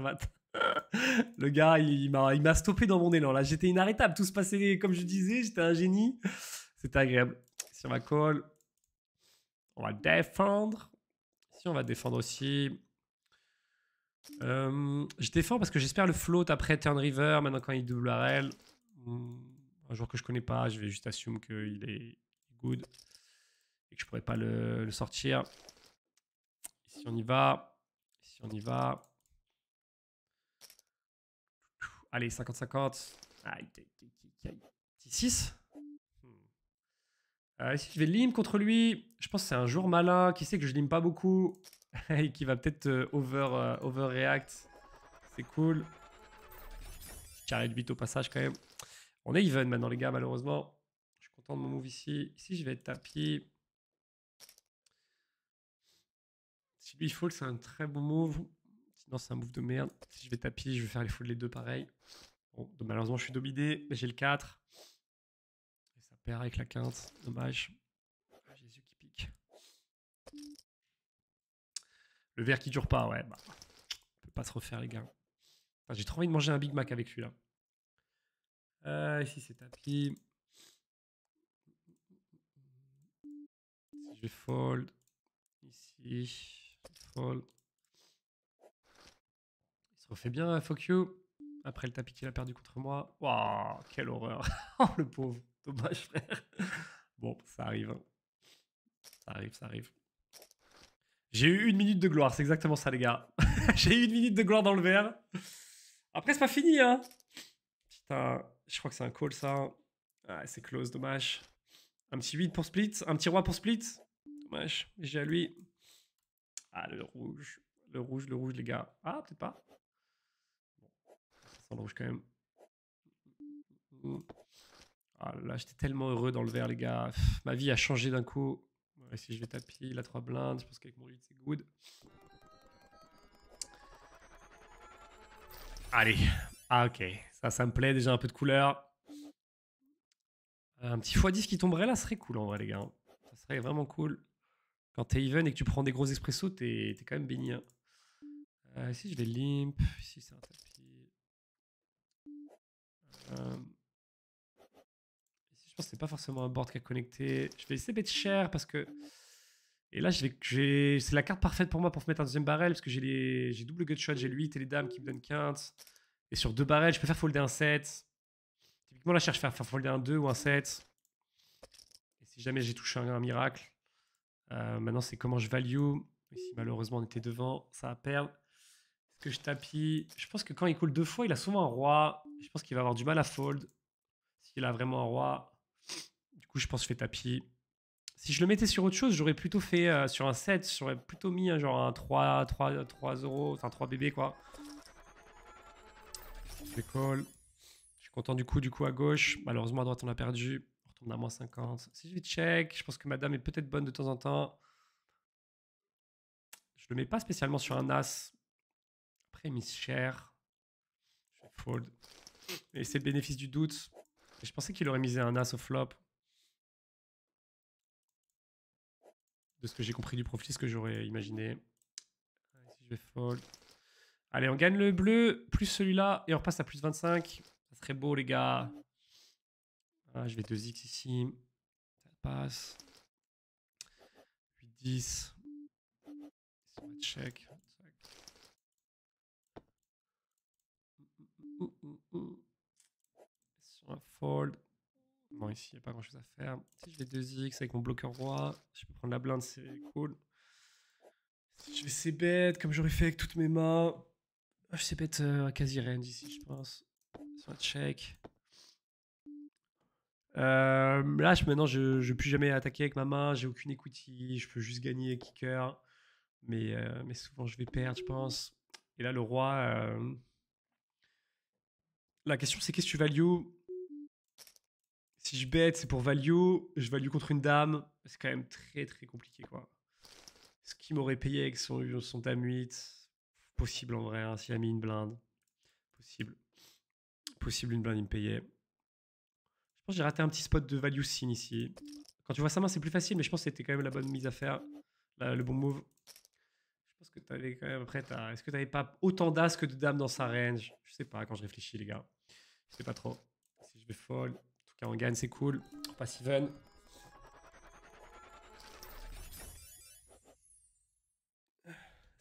Le gars, il, il m'a stoppé dans mon élan. Là, j'étais inarrêtable. Tout se passait comme je disais. J'étais un génie. C'était agréable. Si on va call, on va défendre. Si on va défendre aussi, euh, j'étais fort parce que j'espère le float après Turn River, maintenant quand il double RL. Hmm, un joueur que je connais pas, je vais juste assumer qu'il est good et que je pourrais pas le, sortir. Ici on y va. Ici on y va. Allez, 50-50. Aïe, 6 hmm. euh, si je vais lim contre lui, je pense que c'est un jour malin. Qui sait que je lim pas beaucoup et qui va peut-être euh, over, euh, overreact. C'est cool. Carré de 8 au passage quand même. On est even maintenant les gars malheureusement. Je suis content de mon move ici. Ici je vais être tapis. Si lui fold, c'est un très bon move. Sinon c'est un move de merde. Si je vais tapis je vais faire les foules les deux pareil. Bon, donc, malheureusement je suis dominé. J'ai le 4. ça perd avec la quinte. Dommage. Le verre qui dure pas, ouais. Bah, on peut pas se refaire, les gars. J'ai trop envie de manger un Big Mac avec celui-là. Euh, ici, c'est tapis. je fold. Ici, fold. Il se refait bien, fuck Après le tapis qu'il a perdu contre moi. Waouh, quelle horreur. Oh, le pauvre. Dommage, frère. Bon, ça arrive. Hein. Ça arrive, ça arrive. J'ai eu une minute de gloire, c'est exactement ça, les gars. J'ai eu une minute de gloire dans le verre. Après, c'est pas fini, hein. Putain, je crois que c'est un call, ça. Ah, c'est close, dommage. Un petit 8 pour split, un petit roi pour split. Dommage, j'ai à lui. Ah, le rouge. Le rouge, le rouge, les gars. Ah, peut-être pas. Sans le rouge, quand même. Ah là, j'étais tellement heureux dans le verre, les gars. ma vie a changé d'un coup si je vais tapis, la trois 3 blindes. Je pense qu'avec mon lit c'est good. Allez. Ah, ok. Ça, ça me plaît. Déjà un peu de couleur. Un petit x10 qui tomberait là serait cool en vrai, les gars. Ça serait vraiment cool. Quand t'es even et que tu prends des gros expressos, t'es quand même béni. Hein. Euh, si je vais limp. si c'est un tapis. Euh, je pense que c'est pas forcément un board qui a connecté. Je vais essayer de cher parce que. Et là, c'est la carte parfaite pour moi pour mettre un deuxième barrel parce que j'ai, les, j'ai double gutshot, j'ai 8 et les dames qui me donnent quinte. Et sur deux barrels, je peux faire folder un 7. Typiquement, là, je cherche à faire, folder un 2 ou un 7. Et si jamais j'ai touché un, miracle, euh, maintenant, c'est comment je value. si malheureusement on était devant, ça va perdre. Est-ce que je tapis Je pense que quand il coule deux fois, il a souvent un roi. Je pense qu'il va avoir du mal à fold. S'il a vraiment un roi, du coup, je pense que je fais tapis. Si je le mettais sur autre chose, j'aurais plutôt fait euh, sur un 7, j'aurais plutôt mis un, hein, genre un 3, 3, 3 euros, enfin 3 bébés quoi. Je call. Je suis content du coup, du coup à gauche. Malheureusement à droite on a perdu. On retourne à moins 50. Si je vais check, je pense que madame est peut-être bonne de temps en temps. Je le mets pas spécialement sur un as. Après, chère. Cher. Je fold. Et c'est le bénéfice du doute. Je pensais qu'il aurait misé un as au flop. De ce que j'ai compris du profil, ce que j'aurais imaginé. Allez, je vais fold. Allez, on gagne le bleu, plus celui-là, et on repasse à plus 25. Ça serait beau, les gars. Ah, je vais 2x ici. Ça passe. 8-10. Check sur un fold. Bon, ici, il n'y a pas grand chose à faire. Si j'ai 2x avec mon bloqueur roi, je peux prendre la blinde, c'est cool. Je vais c'est bête comme j'aurais fait avec toutes mes mains. Ah, je sais bête euh, à quasi range ici, je pense. Soit check. Euh, là, maintenant, je ne peux plus jamais attaquer avec ma main. J'ai aucune equity. Je peux juste gagner kicker. Mais, euh, mais souvent, je vais perdre, je pense. Et là, le roi. La question, c'est qu'est-ce que tu value si je bête, c'est pour value. Je value contre une dame. C'est quand même très très compliqué quoi. Ce qui m'aurait payé avec son, son dame 8. Possible en vrai, hein, s'il a mis une blinde. Possible. Possible une blinde, il me payait. Je pense que j'ai raté un petit spot de value sin ici. Quand tu vois sa main, c'est plus facile, mais je pense que c'était quand même la bonne mise à faire. le bon move. Je pense que tu avais quand même. Après, est-ce que tu pas autant d'as que de dames dans sa range Je sais pas quand je réfléchis, les gars. Je sais pas trop. Si je vais folle quand on gagne, c'est cool. Pas si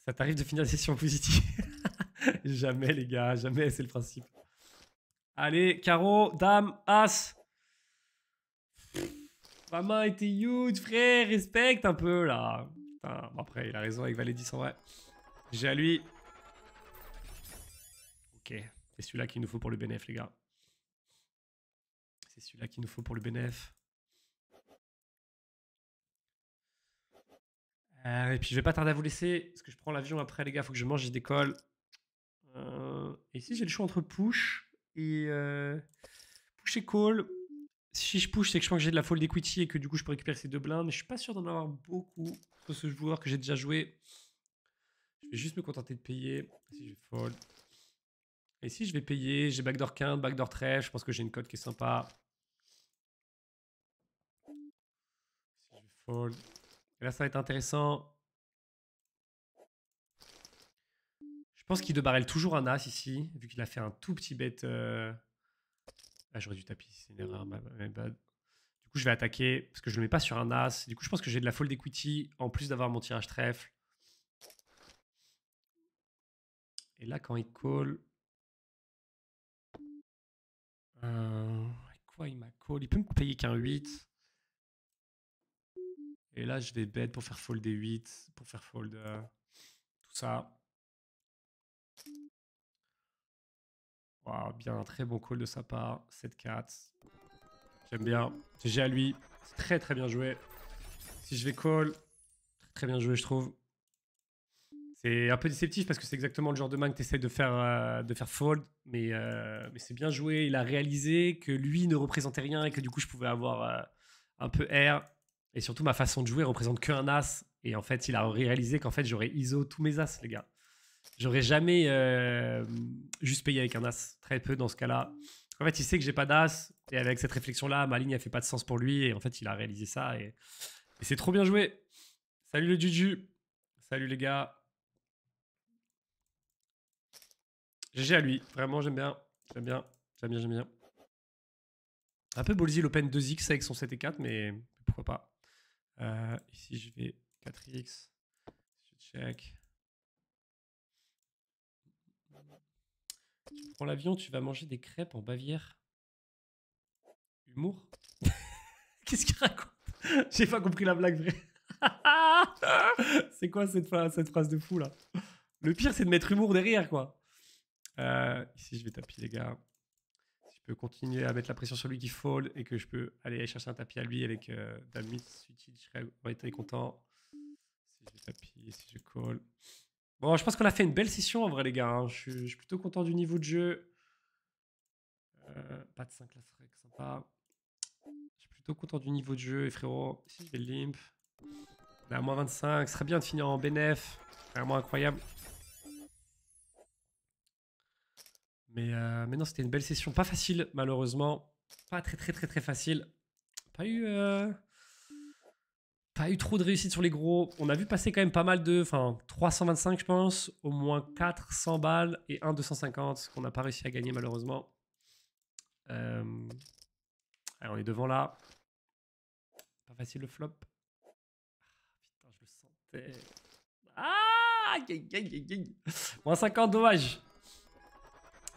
Ça t'arrive de finir la session positif Jamais, les gars, jamais, c'est le principe. Allez, carreau, dame, as. Ma main était huge, frère, respecte un peu, là. après, il a raison avec Valédis, en vrai. J'ai à lui. Ok, c'est celui-là qu'il nous faut pour le bénéf, les gars c'est celui-là qu'il nous faut pour le BNF. Euh, et puis je vais pas tarder à vous laisser, parce que je prends l'avion après, les gars, faut que je mange, je décolle. Euh, et ici, j'ai le choix entre push et euh, push et call. Si je push, c'est que je pense que j'ai de la fold equity et que du coup, je peux récupérer ces deux blindes, mais je suis pas sûr d'en avoir beaucoup pour ce joueur que j'ai déjà joué. Je vais juste me contenter de payer. Ici je je vais payer, j'ai backdoor 15, backdoor 13, je pense que j'ai une cote qui est sympa. Fold. Là, ça va être intéressant. Je pense qu'il de toujours un as ici, vu qu'il a fait un tout petit bête. Euh, ah, j'aurais dû tapis, c'est une erreur, Du coup, je vais attaquer, parce que je ne le mets pas sur un as. Du coup, je pense que j'ai de la fold equity, en plus d'avoir mon tirage trèfle. Et là, quand il call... Euh, quoi il m'a call Il peut me payer qu'un 8. Et là, je vais bête pour faire fold des 8, pour faire fold euh, tout ça. bien, un très bon call de sa part. 7-4. J'aime bien. GG à lui. C'est très très bien joué. Si je vais call, très bien joué, je trouve. C'est un peu déceptif parce que c'est exactement le genre de main que tu essaies de faire, euh, de faire fold. Euh, mais, c'est bien joué. Il a réalisé que lui ne représentait rien et que du coup, je pouvais avoir un peu air. Et surtout, ma façon de jouer représente qu'un as. Et en fait, il a réalisé qu'en fait, j'aurais ISO tous mes as, les gars. J'aurais jamais euh, juste payé avec un as. Très peu dans ce cas-là. En fait, il sait que j'ai pas d'as. Et avec cette réflexion-là, ma ligne, a fait pas de sens pour lui. Et en fait, il a réalisé ça. Et, c'est trop bien joué. Salut le Juju. Salut les gars. GG à lui. Vraiment, j'aime bien. J'aime bien. J'aime bien, j'aime bien. Un peu Bolzi l'Open 2X avec son 7 et 4, mais pourquoi pas. Euh, ici, je vais 4x. Je check. Pour l'avion, tu vas manger des crêpes en Bavière. Humour Qu'est-ce qu'il raconte J'ai pas compris la blague, vraie. c'est quoi cette phrase, de fou là Le pire, c'est de mettre humour derrière, quoi. Euh, ici, je vais taper, les gars peux continuer à mettre la pression sur lui qui fold et que je peux aller chercher un tapis à lui avec euh, Damit, Je content. Si je tapis, si je call. Bon, je pense qu'on a fait une belle session en vrai, les gars. Hein. Je, suis, plutôt content du niveau de jeu. Euh, pas de 5 la sympa. Je suis plutôt content du niveau de jeu. Et frérot, si je limp, on à moins 25. Ce serait bien de finir en BNF. Vraiment incroyable. Euh, mais, non, c'était une belle session. Pas facile, malheureusement. Pas très, très, très, très facile. Pas eu. Euh, pas eu trop de réussite sur les gros. On a vu passer quand même pas mal de. Enfin, 325, je pense. Au moins 400 balles et 1 250 qu'on n'a pas réussi à gagner, malheureusement. Euh, alors, on est devant là. Pas facile le flop. Ah, putain, je le sentais. Ah! Moins 50, dommage.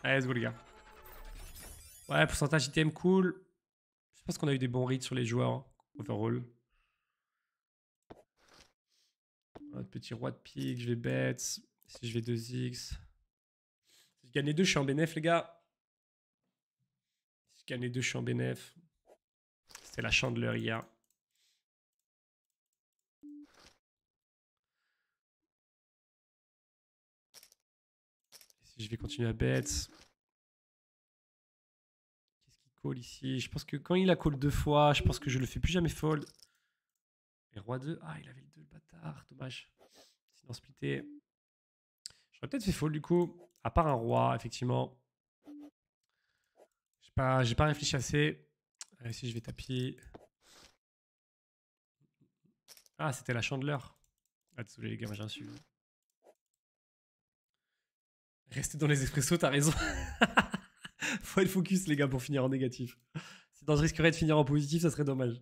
Allez, let's les gars. Ouais, pourcentage item cool. Je pense qu'on a eu des bons reads sur les joueurs, hein. overall. petit roi de pique, je vais bet. Si je vais 2x. Si je gagne les deux, je suis en bénéf, les gars. Si je gagne les deux, je suis en bénéf. C'était la chandeleur hier. je vais continuer à bet. Qu'est-ce qu'il call ici Je pense que quand il a call deux fois, je pense que je le fais plus jamais fold. Et roi 2. Ah, il avait le 2, le bâtard. Dommage. Sinon, splitté. J'aurais peut-être fait fold du coup. À part un roi, effectivement. Je pas, j'ai pas réfléchi assez. si je vais taper. Ah, c'était la chandeleur. Ah, désolé les gars, j'ai un suivi. Restez dans les expressos, t'as raison. Faut être focus, les gars, pour finir en négatif. Sinon, je risquerais de finir en positif, ça serait dommage.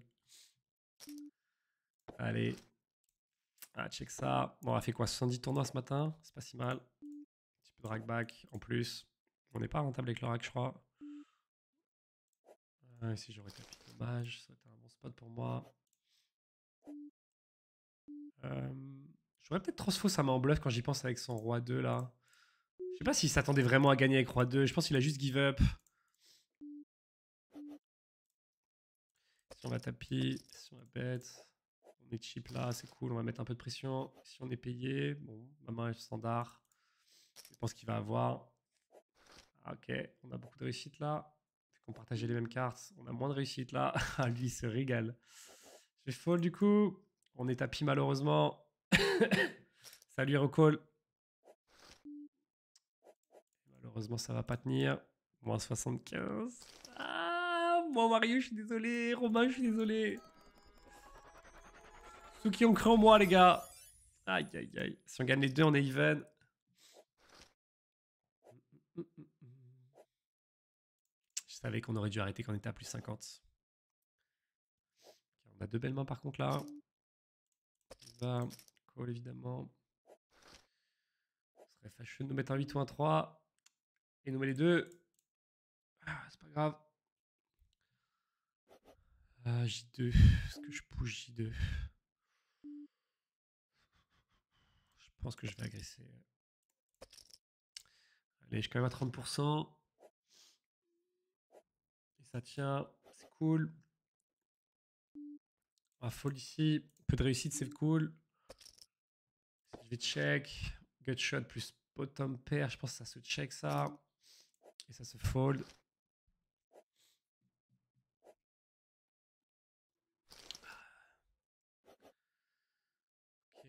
Allez. Ah, check ça. Bon, on a fait quoi 70 tournois ce matin C'est pas si mal. Un petit peu de ragback en plus. On n'est pas rentable avec le rack, je crois. Ah, si j'aurais tapé, dommage. Ça aurait été un bon spot pour moi. Euh, je j'aurais peut-être transfo ça main en bluff quand j'y pense avec son roi 2 là. Je sais pas s'il s'attendait vraiment à gagner avec Roi 2. Je pense qu'il a juste give up. Si on va tapis, si on va bête, on est cheap là, c'est cool, on va mettre un peu de pression. Si on est payé, bon, ma main est standard. Je pense qu'il va avoir. Ah, ok, on a beaucoup de réussite là. On partageait les mêmes cartes, on a moins de réussite là. Ah, lui, il se régale. Je fold du coup. On est tapis malheureusement. Salut, recall. Heureusement, ça va pas tenir. Moins 75. Ah, moi, Mario, je suis désolé. Romain, je suis désolé. Ceux qui ont cru en moi, les gars. Aïe, aïe, aïe. Si on gagne les deux, on est even. Je savais qu'on aurait dû arrêter quand on était à plus 50. On a deux belles mains par contre là. On call évidemment. Ce serait fâcheux de nous mettre un 8 ou un 3. Et nous met bah, les deux. Ah, c'est pas grave. Ah, J2. Est-ce que je bouge J2 Je pense que je vais agresser. Allez, je suis quand même à 30%. Et ça tient. C'est cool. Ah, On va ici. Peu de réussite, c'est cool. Je vais check. Gutshot plus bottom pair. Je pense que ça se check ça. Et ça se fold. Ok.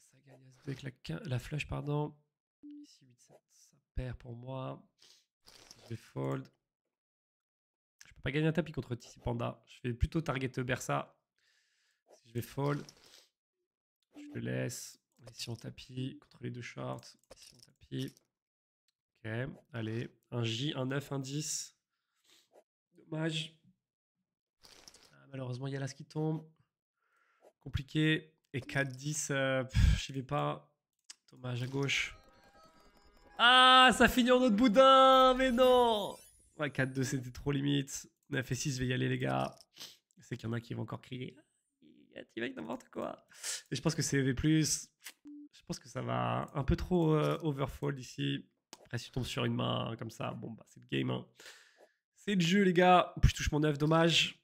Ça gagne avec la, la, flush, pardon. Ici, 8, 7, ça perd pour moi. Je vais fold. Je peux pas gagner un tapis contre Tissi Panda. Je vais plutôt target Bersa. Si je vais fold, je le laisse. Ici, on tapis contre les deux shorts. Ici, on tapis. Ok, allez, un J, un 9, un 10. Dommage. Ah, malheureusement, il y a l'as qui tombe. Compliqué. Et 4, 10, je j'y vais pas. Dommage à gauche. Ah, ça finit en autre boudin, mais non Ouais, 4, 2, c'était trop limite. 9 et 6, je vais y aller, les gars. C'est qu'il y en a qui vont encore crier. Ah, il y n'importe quoi. Et je pense que c'est V+. Je pense que ça va un peu trop euh, overfold, ici. Après, si tu tombes sur une main hein, comme ça, bon, bah, c'est le game. Hein. C'est le jeu, les gars. plus, je touche mon œuf, dommage.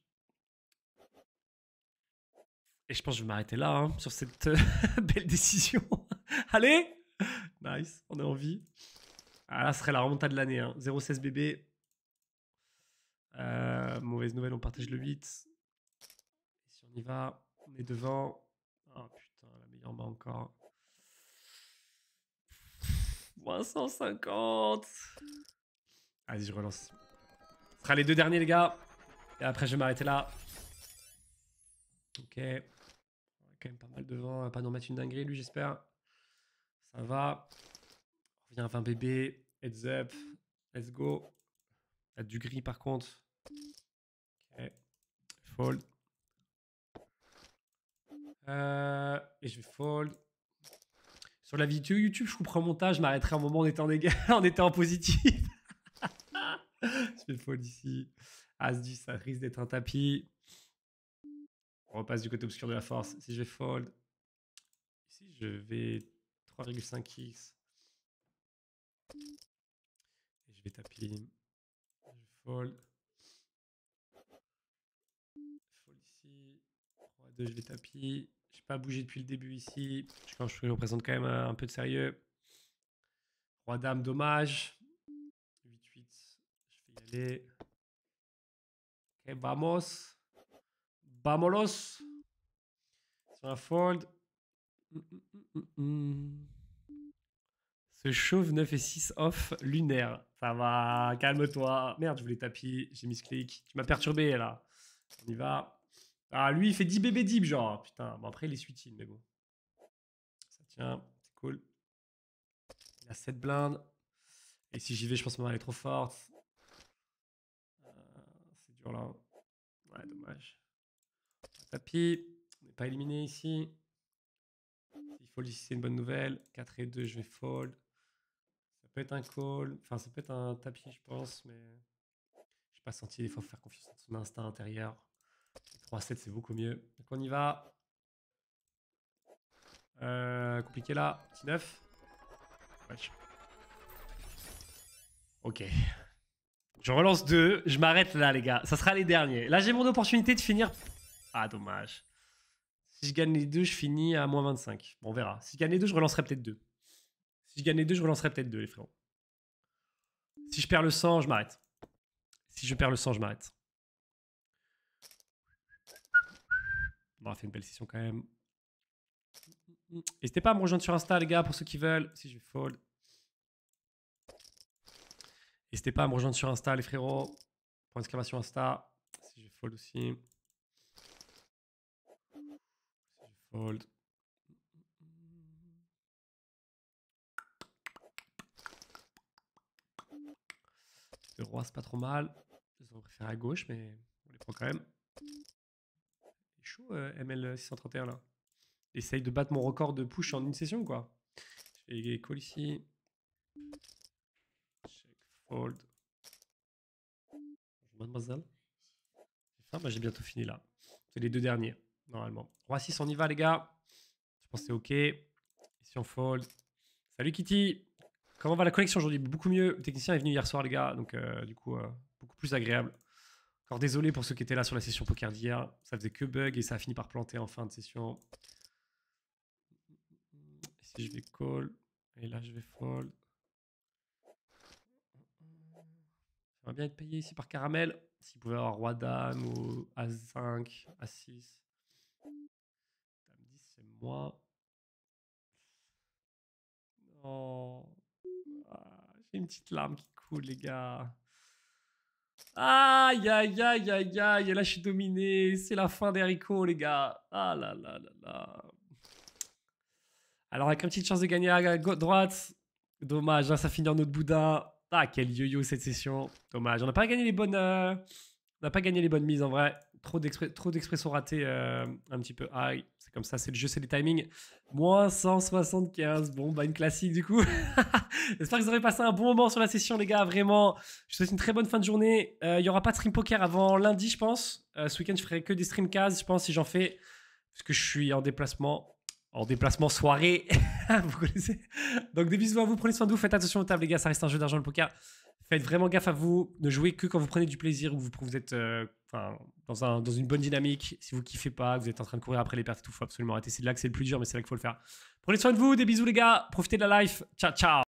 Et je pense que je vais m'arrêter là hein, sur cette euh, belle décision. Allez Nice, on est en vie. Ah, là, ce serait la remontade de l'année. Hein. 16 bébé. Euh, mauvaise nouvelle, on partage le 8. Et si on y va, on est devant. Ah putain, la meilleure main encore. Moins 150. Allez, je relance. Ce sera les deux derniers, les gars. Et après, je vais m'arrêter là. Ok. Quand même pas mal devant. Pas nous mettre une dinguerie, lui, j'espère. Ça va. On revient à 20 bébés. Heads up. Let's go. Il y a du gris, par contre. Ok. Fold. Euh, et je vais fold. Sur la vidéo YouTube, je coupe un montage, je m'arrêterai un moment en étant, néga... en étant positif. je vais fold ici. As ah, 10, ça risque d'être un tapis. On repasse du côté obscur de la force. Si je vais fold, ici je vais 3,5x. Je vais tapis. Je fold. Fold ici. 3, 2, je vais tapis pas bougé depuis le début ici. Je pense que je représente quand même euh, un peu de sérieux. Roi dame, dommage. 8-8, je vais y aller. Ok, vamos. Vamolos. Sur un fold. Mm, mm, mm, ce chauve 9 et 6 off lunaire. Ça va, calme-toi. Merde, je voulais tapis, j'ai mis ce clic. Tu m'as perturbé là. On y va. Ah, lui, il fait 10 bébés deep, genre. Putain, bon, après, il est suicide, mais bon. Ça tient, c'est cool. Il a 7 blindes. Et si j'y vais, je pense que ma main est trop forte. Euh, c'est dur là. Ouais, dommage. Tapis. On n'est pas éliminé ici. Il fold ici, c'est une bonne nouvelle. 4 et 2, je vais fold. Ça peut être un call. Enfin, ça peut être un tapis, je pense, mais. J'ai pas senti. Il faut faire confiance à son instinct intérieur. 3-7, c'est beaucoup mieux. Donc on y va. Euh, compliqué là. Petit 9. Ok. Je relance 2. Je m'arrête là, les gars. Ça sera les derniers. Là, j'ai mon opportunité de finir. Ah, dommage. Si je gagne les deux, je finis à moins 25. Bon, on verra. Si je gagne les deux, je relancerai peut-être 2. Si je gagne les deux, je relancerai peut-être 2, les frérots. Si je perds le sang, je m'arrête. Si je perds le sang, je m'arrête. On a fait une belle session quand même. N'hésitez pas à me rejoindre sur Insta, les gars, pour ceux qui veulent. Si je vais fold. N'hésitez pas à me rejoindre sur Insta, les frérots. Pour exclamation Insta. Si je fold aussi. Si je fold. Le roi, c'est pas trop mal. Je ont à gauche, mais on les prend quand même. Euh, ML631 là. Essaye de battre mon record de push en une session, quoi. J'ai call ici. fold. Mademoiselle. J'ai bah, j'ai bientôt fini là. C'est les deux derniers, normalement. Roi 6, on y va, les gars. Je pense que c'est OK. Ici, on fold. Salut Kitty. Comment va la connexion aujourd'hui Beaucoup mieux. Le technicien est venu hier soir, les gars. Donc, euh, du coup, euh, beaucoup plus agréable. Encore désolé pour ceux qui étaient là sur la session poker d'hier. Ça faisait que bug et ça a fini par planter en fin de session. Ici, je vais call. Et là, je vais fold. va bien être payé ici par Caramel. S'il pouvait avoir Roi Dame ou A5, A6. Dame c'est moi. Non. Ah, j'ai une petite larme qui coule, les gars. Aïe, aïe, aïe, aïe, aïe, là je suis dominé, c'est la fin d'Erico les gars. Ah Alors avec une petite chance de gagner à droite, dommage, là hein, ça finit en autre boudin. Ah quel yo-yo cette session, dommage, on n'a pas gagné les bonnes... Euh, on n'a pas gagné les bonnes mises en vrai trop d'expressions ratées, euh, un petit peu. Ah, c'est comme ça, c'est le jeu, c'est les timings. Moins 175, bon, bah une classique du coup. J'espère que vous aurez passé un bon moment sur la session, les gars, vraiment. Je vous souhaite une très bonne fin de journée. Euh, il n'y aura pas de stream poker avant lundi, je pense. Euh, ce week-end, je ferai que des stream cases, je pense, si j'en fais, parce que je suis en déplacement. En déplacement soirée, vous connaissez. Donc des bisous à vous, prenez soin de vous, faites attention aux tables, les gars, ça reste un jeu d'argent le poker. Faites vraiment gaffe à vous, ne jouez que quand vous prenez du plaisir ou vous, vous êtes dans, un, dans, une bonne dynamique, si vous kiffez pas, vous êtes en train de courir après les pertes tout, faut absolument arrêter. C'est là que c'est le plus dur, mais c'est là qu'il faut le faire. Prenez soin de vous, des bisous les gars, profitez de la life. Ciao, ciao.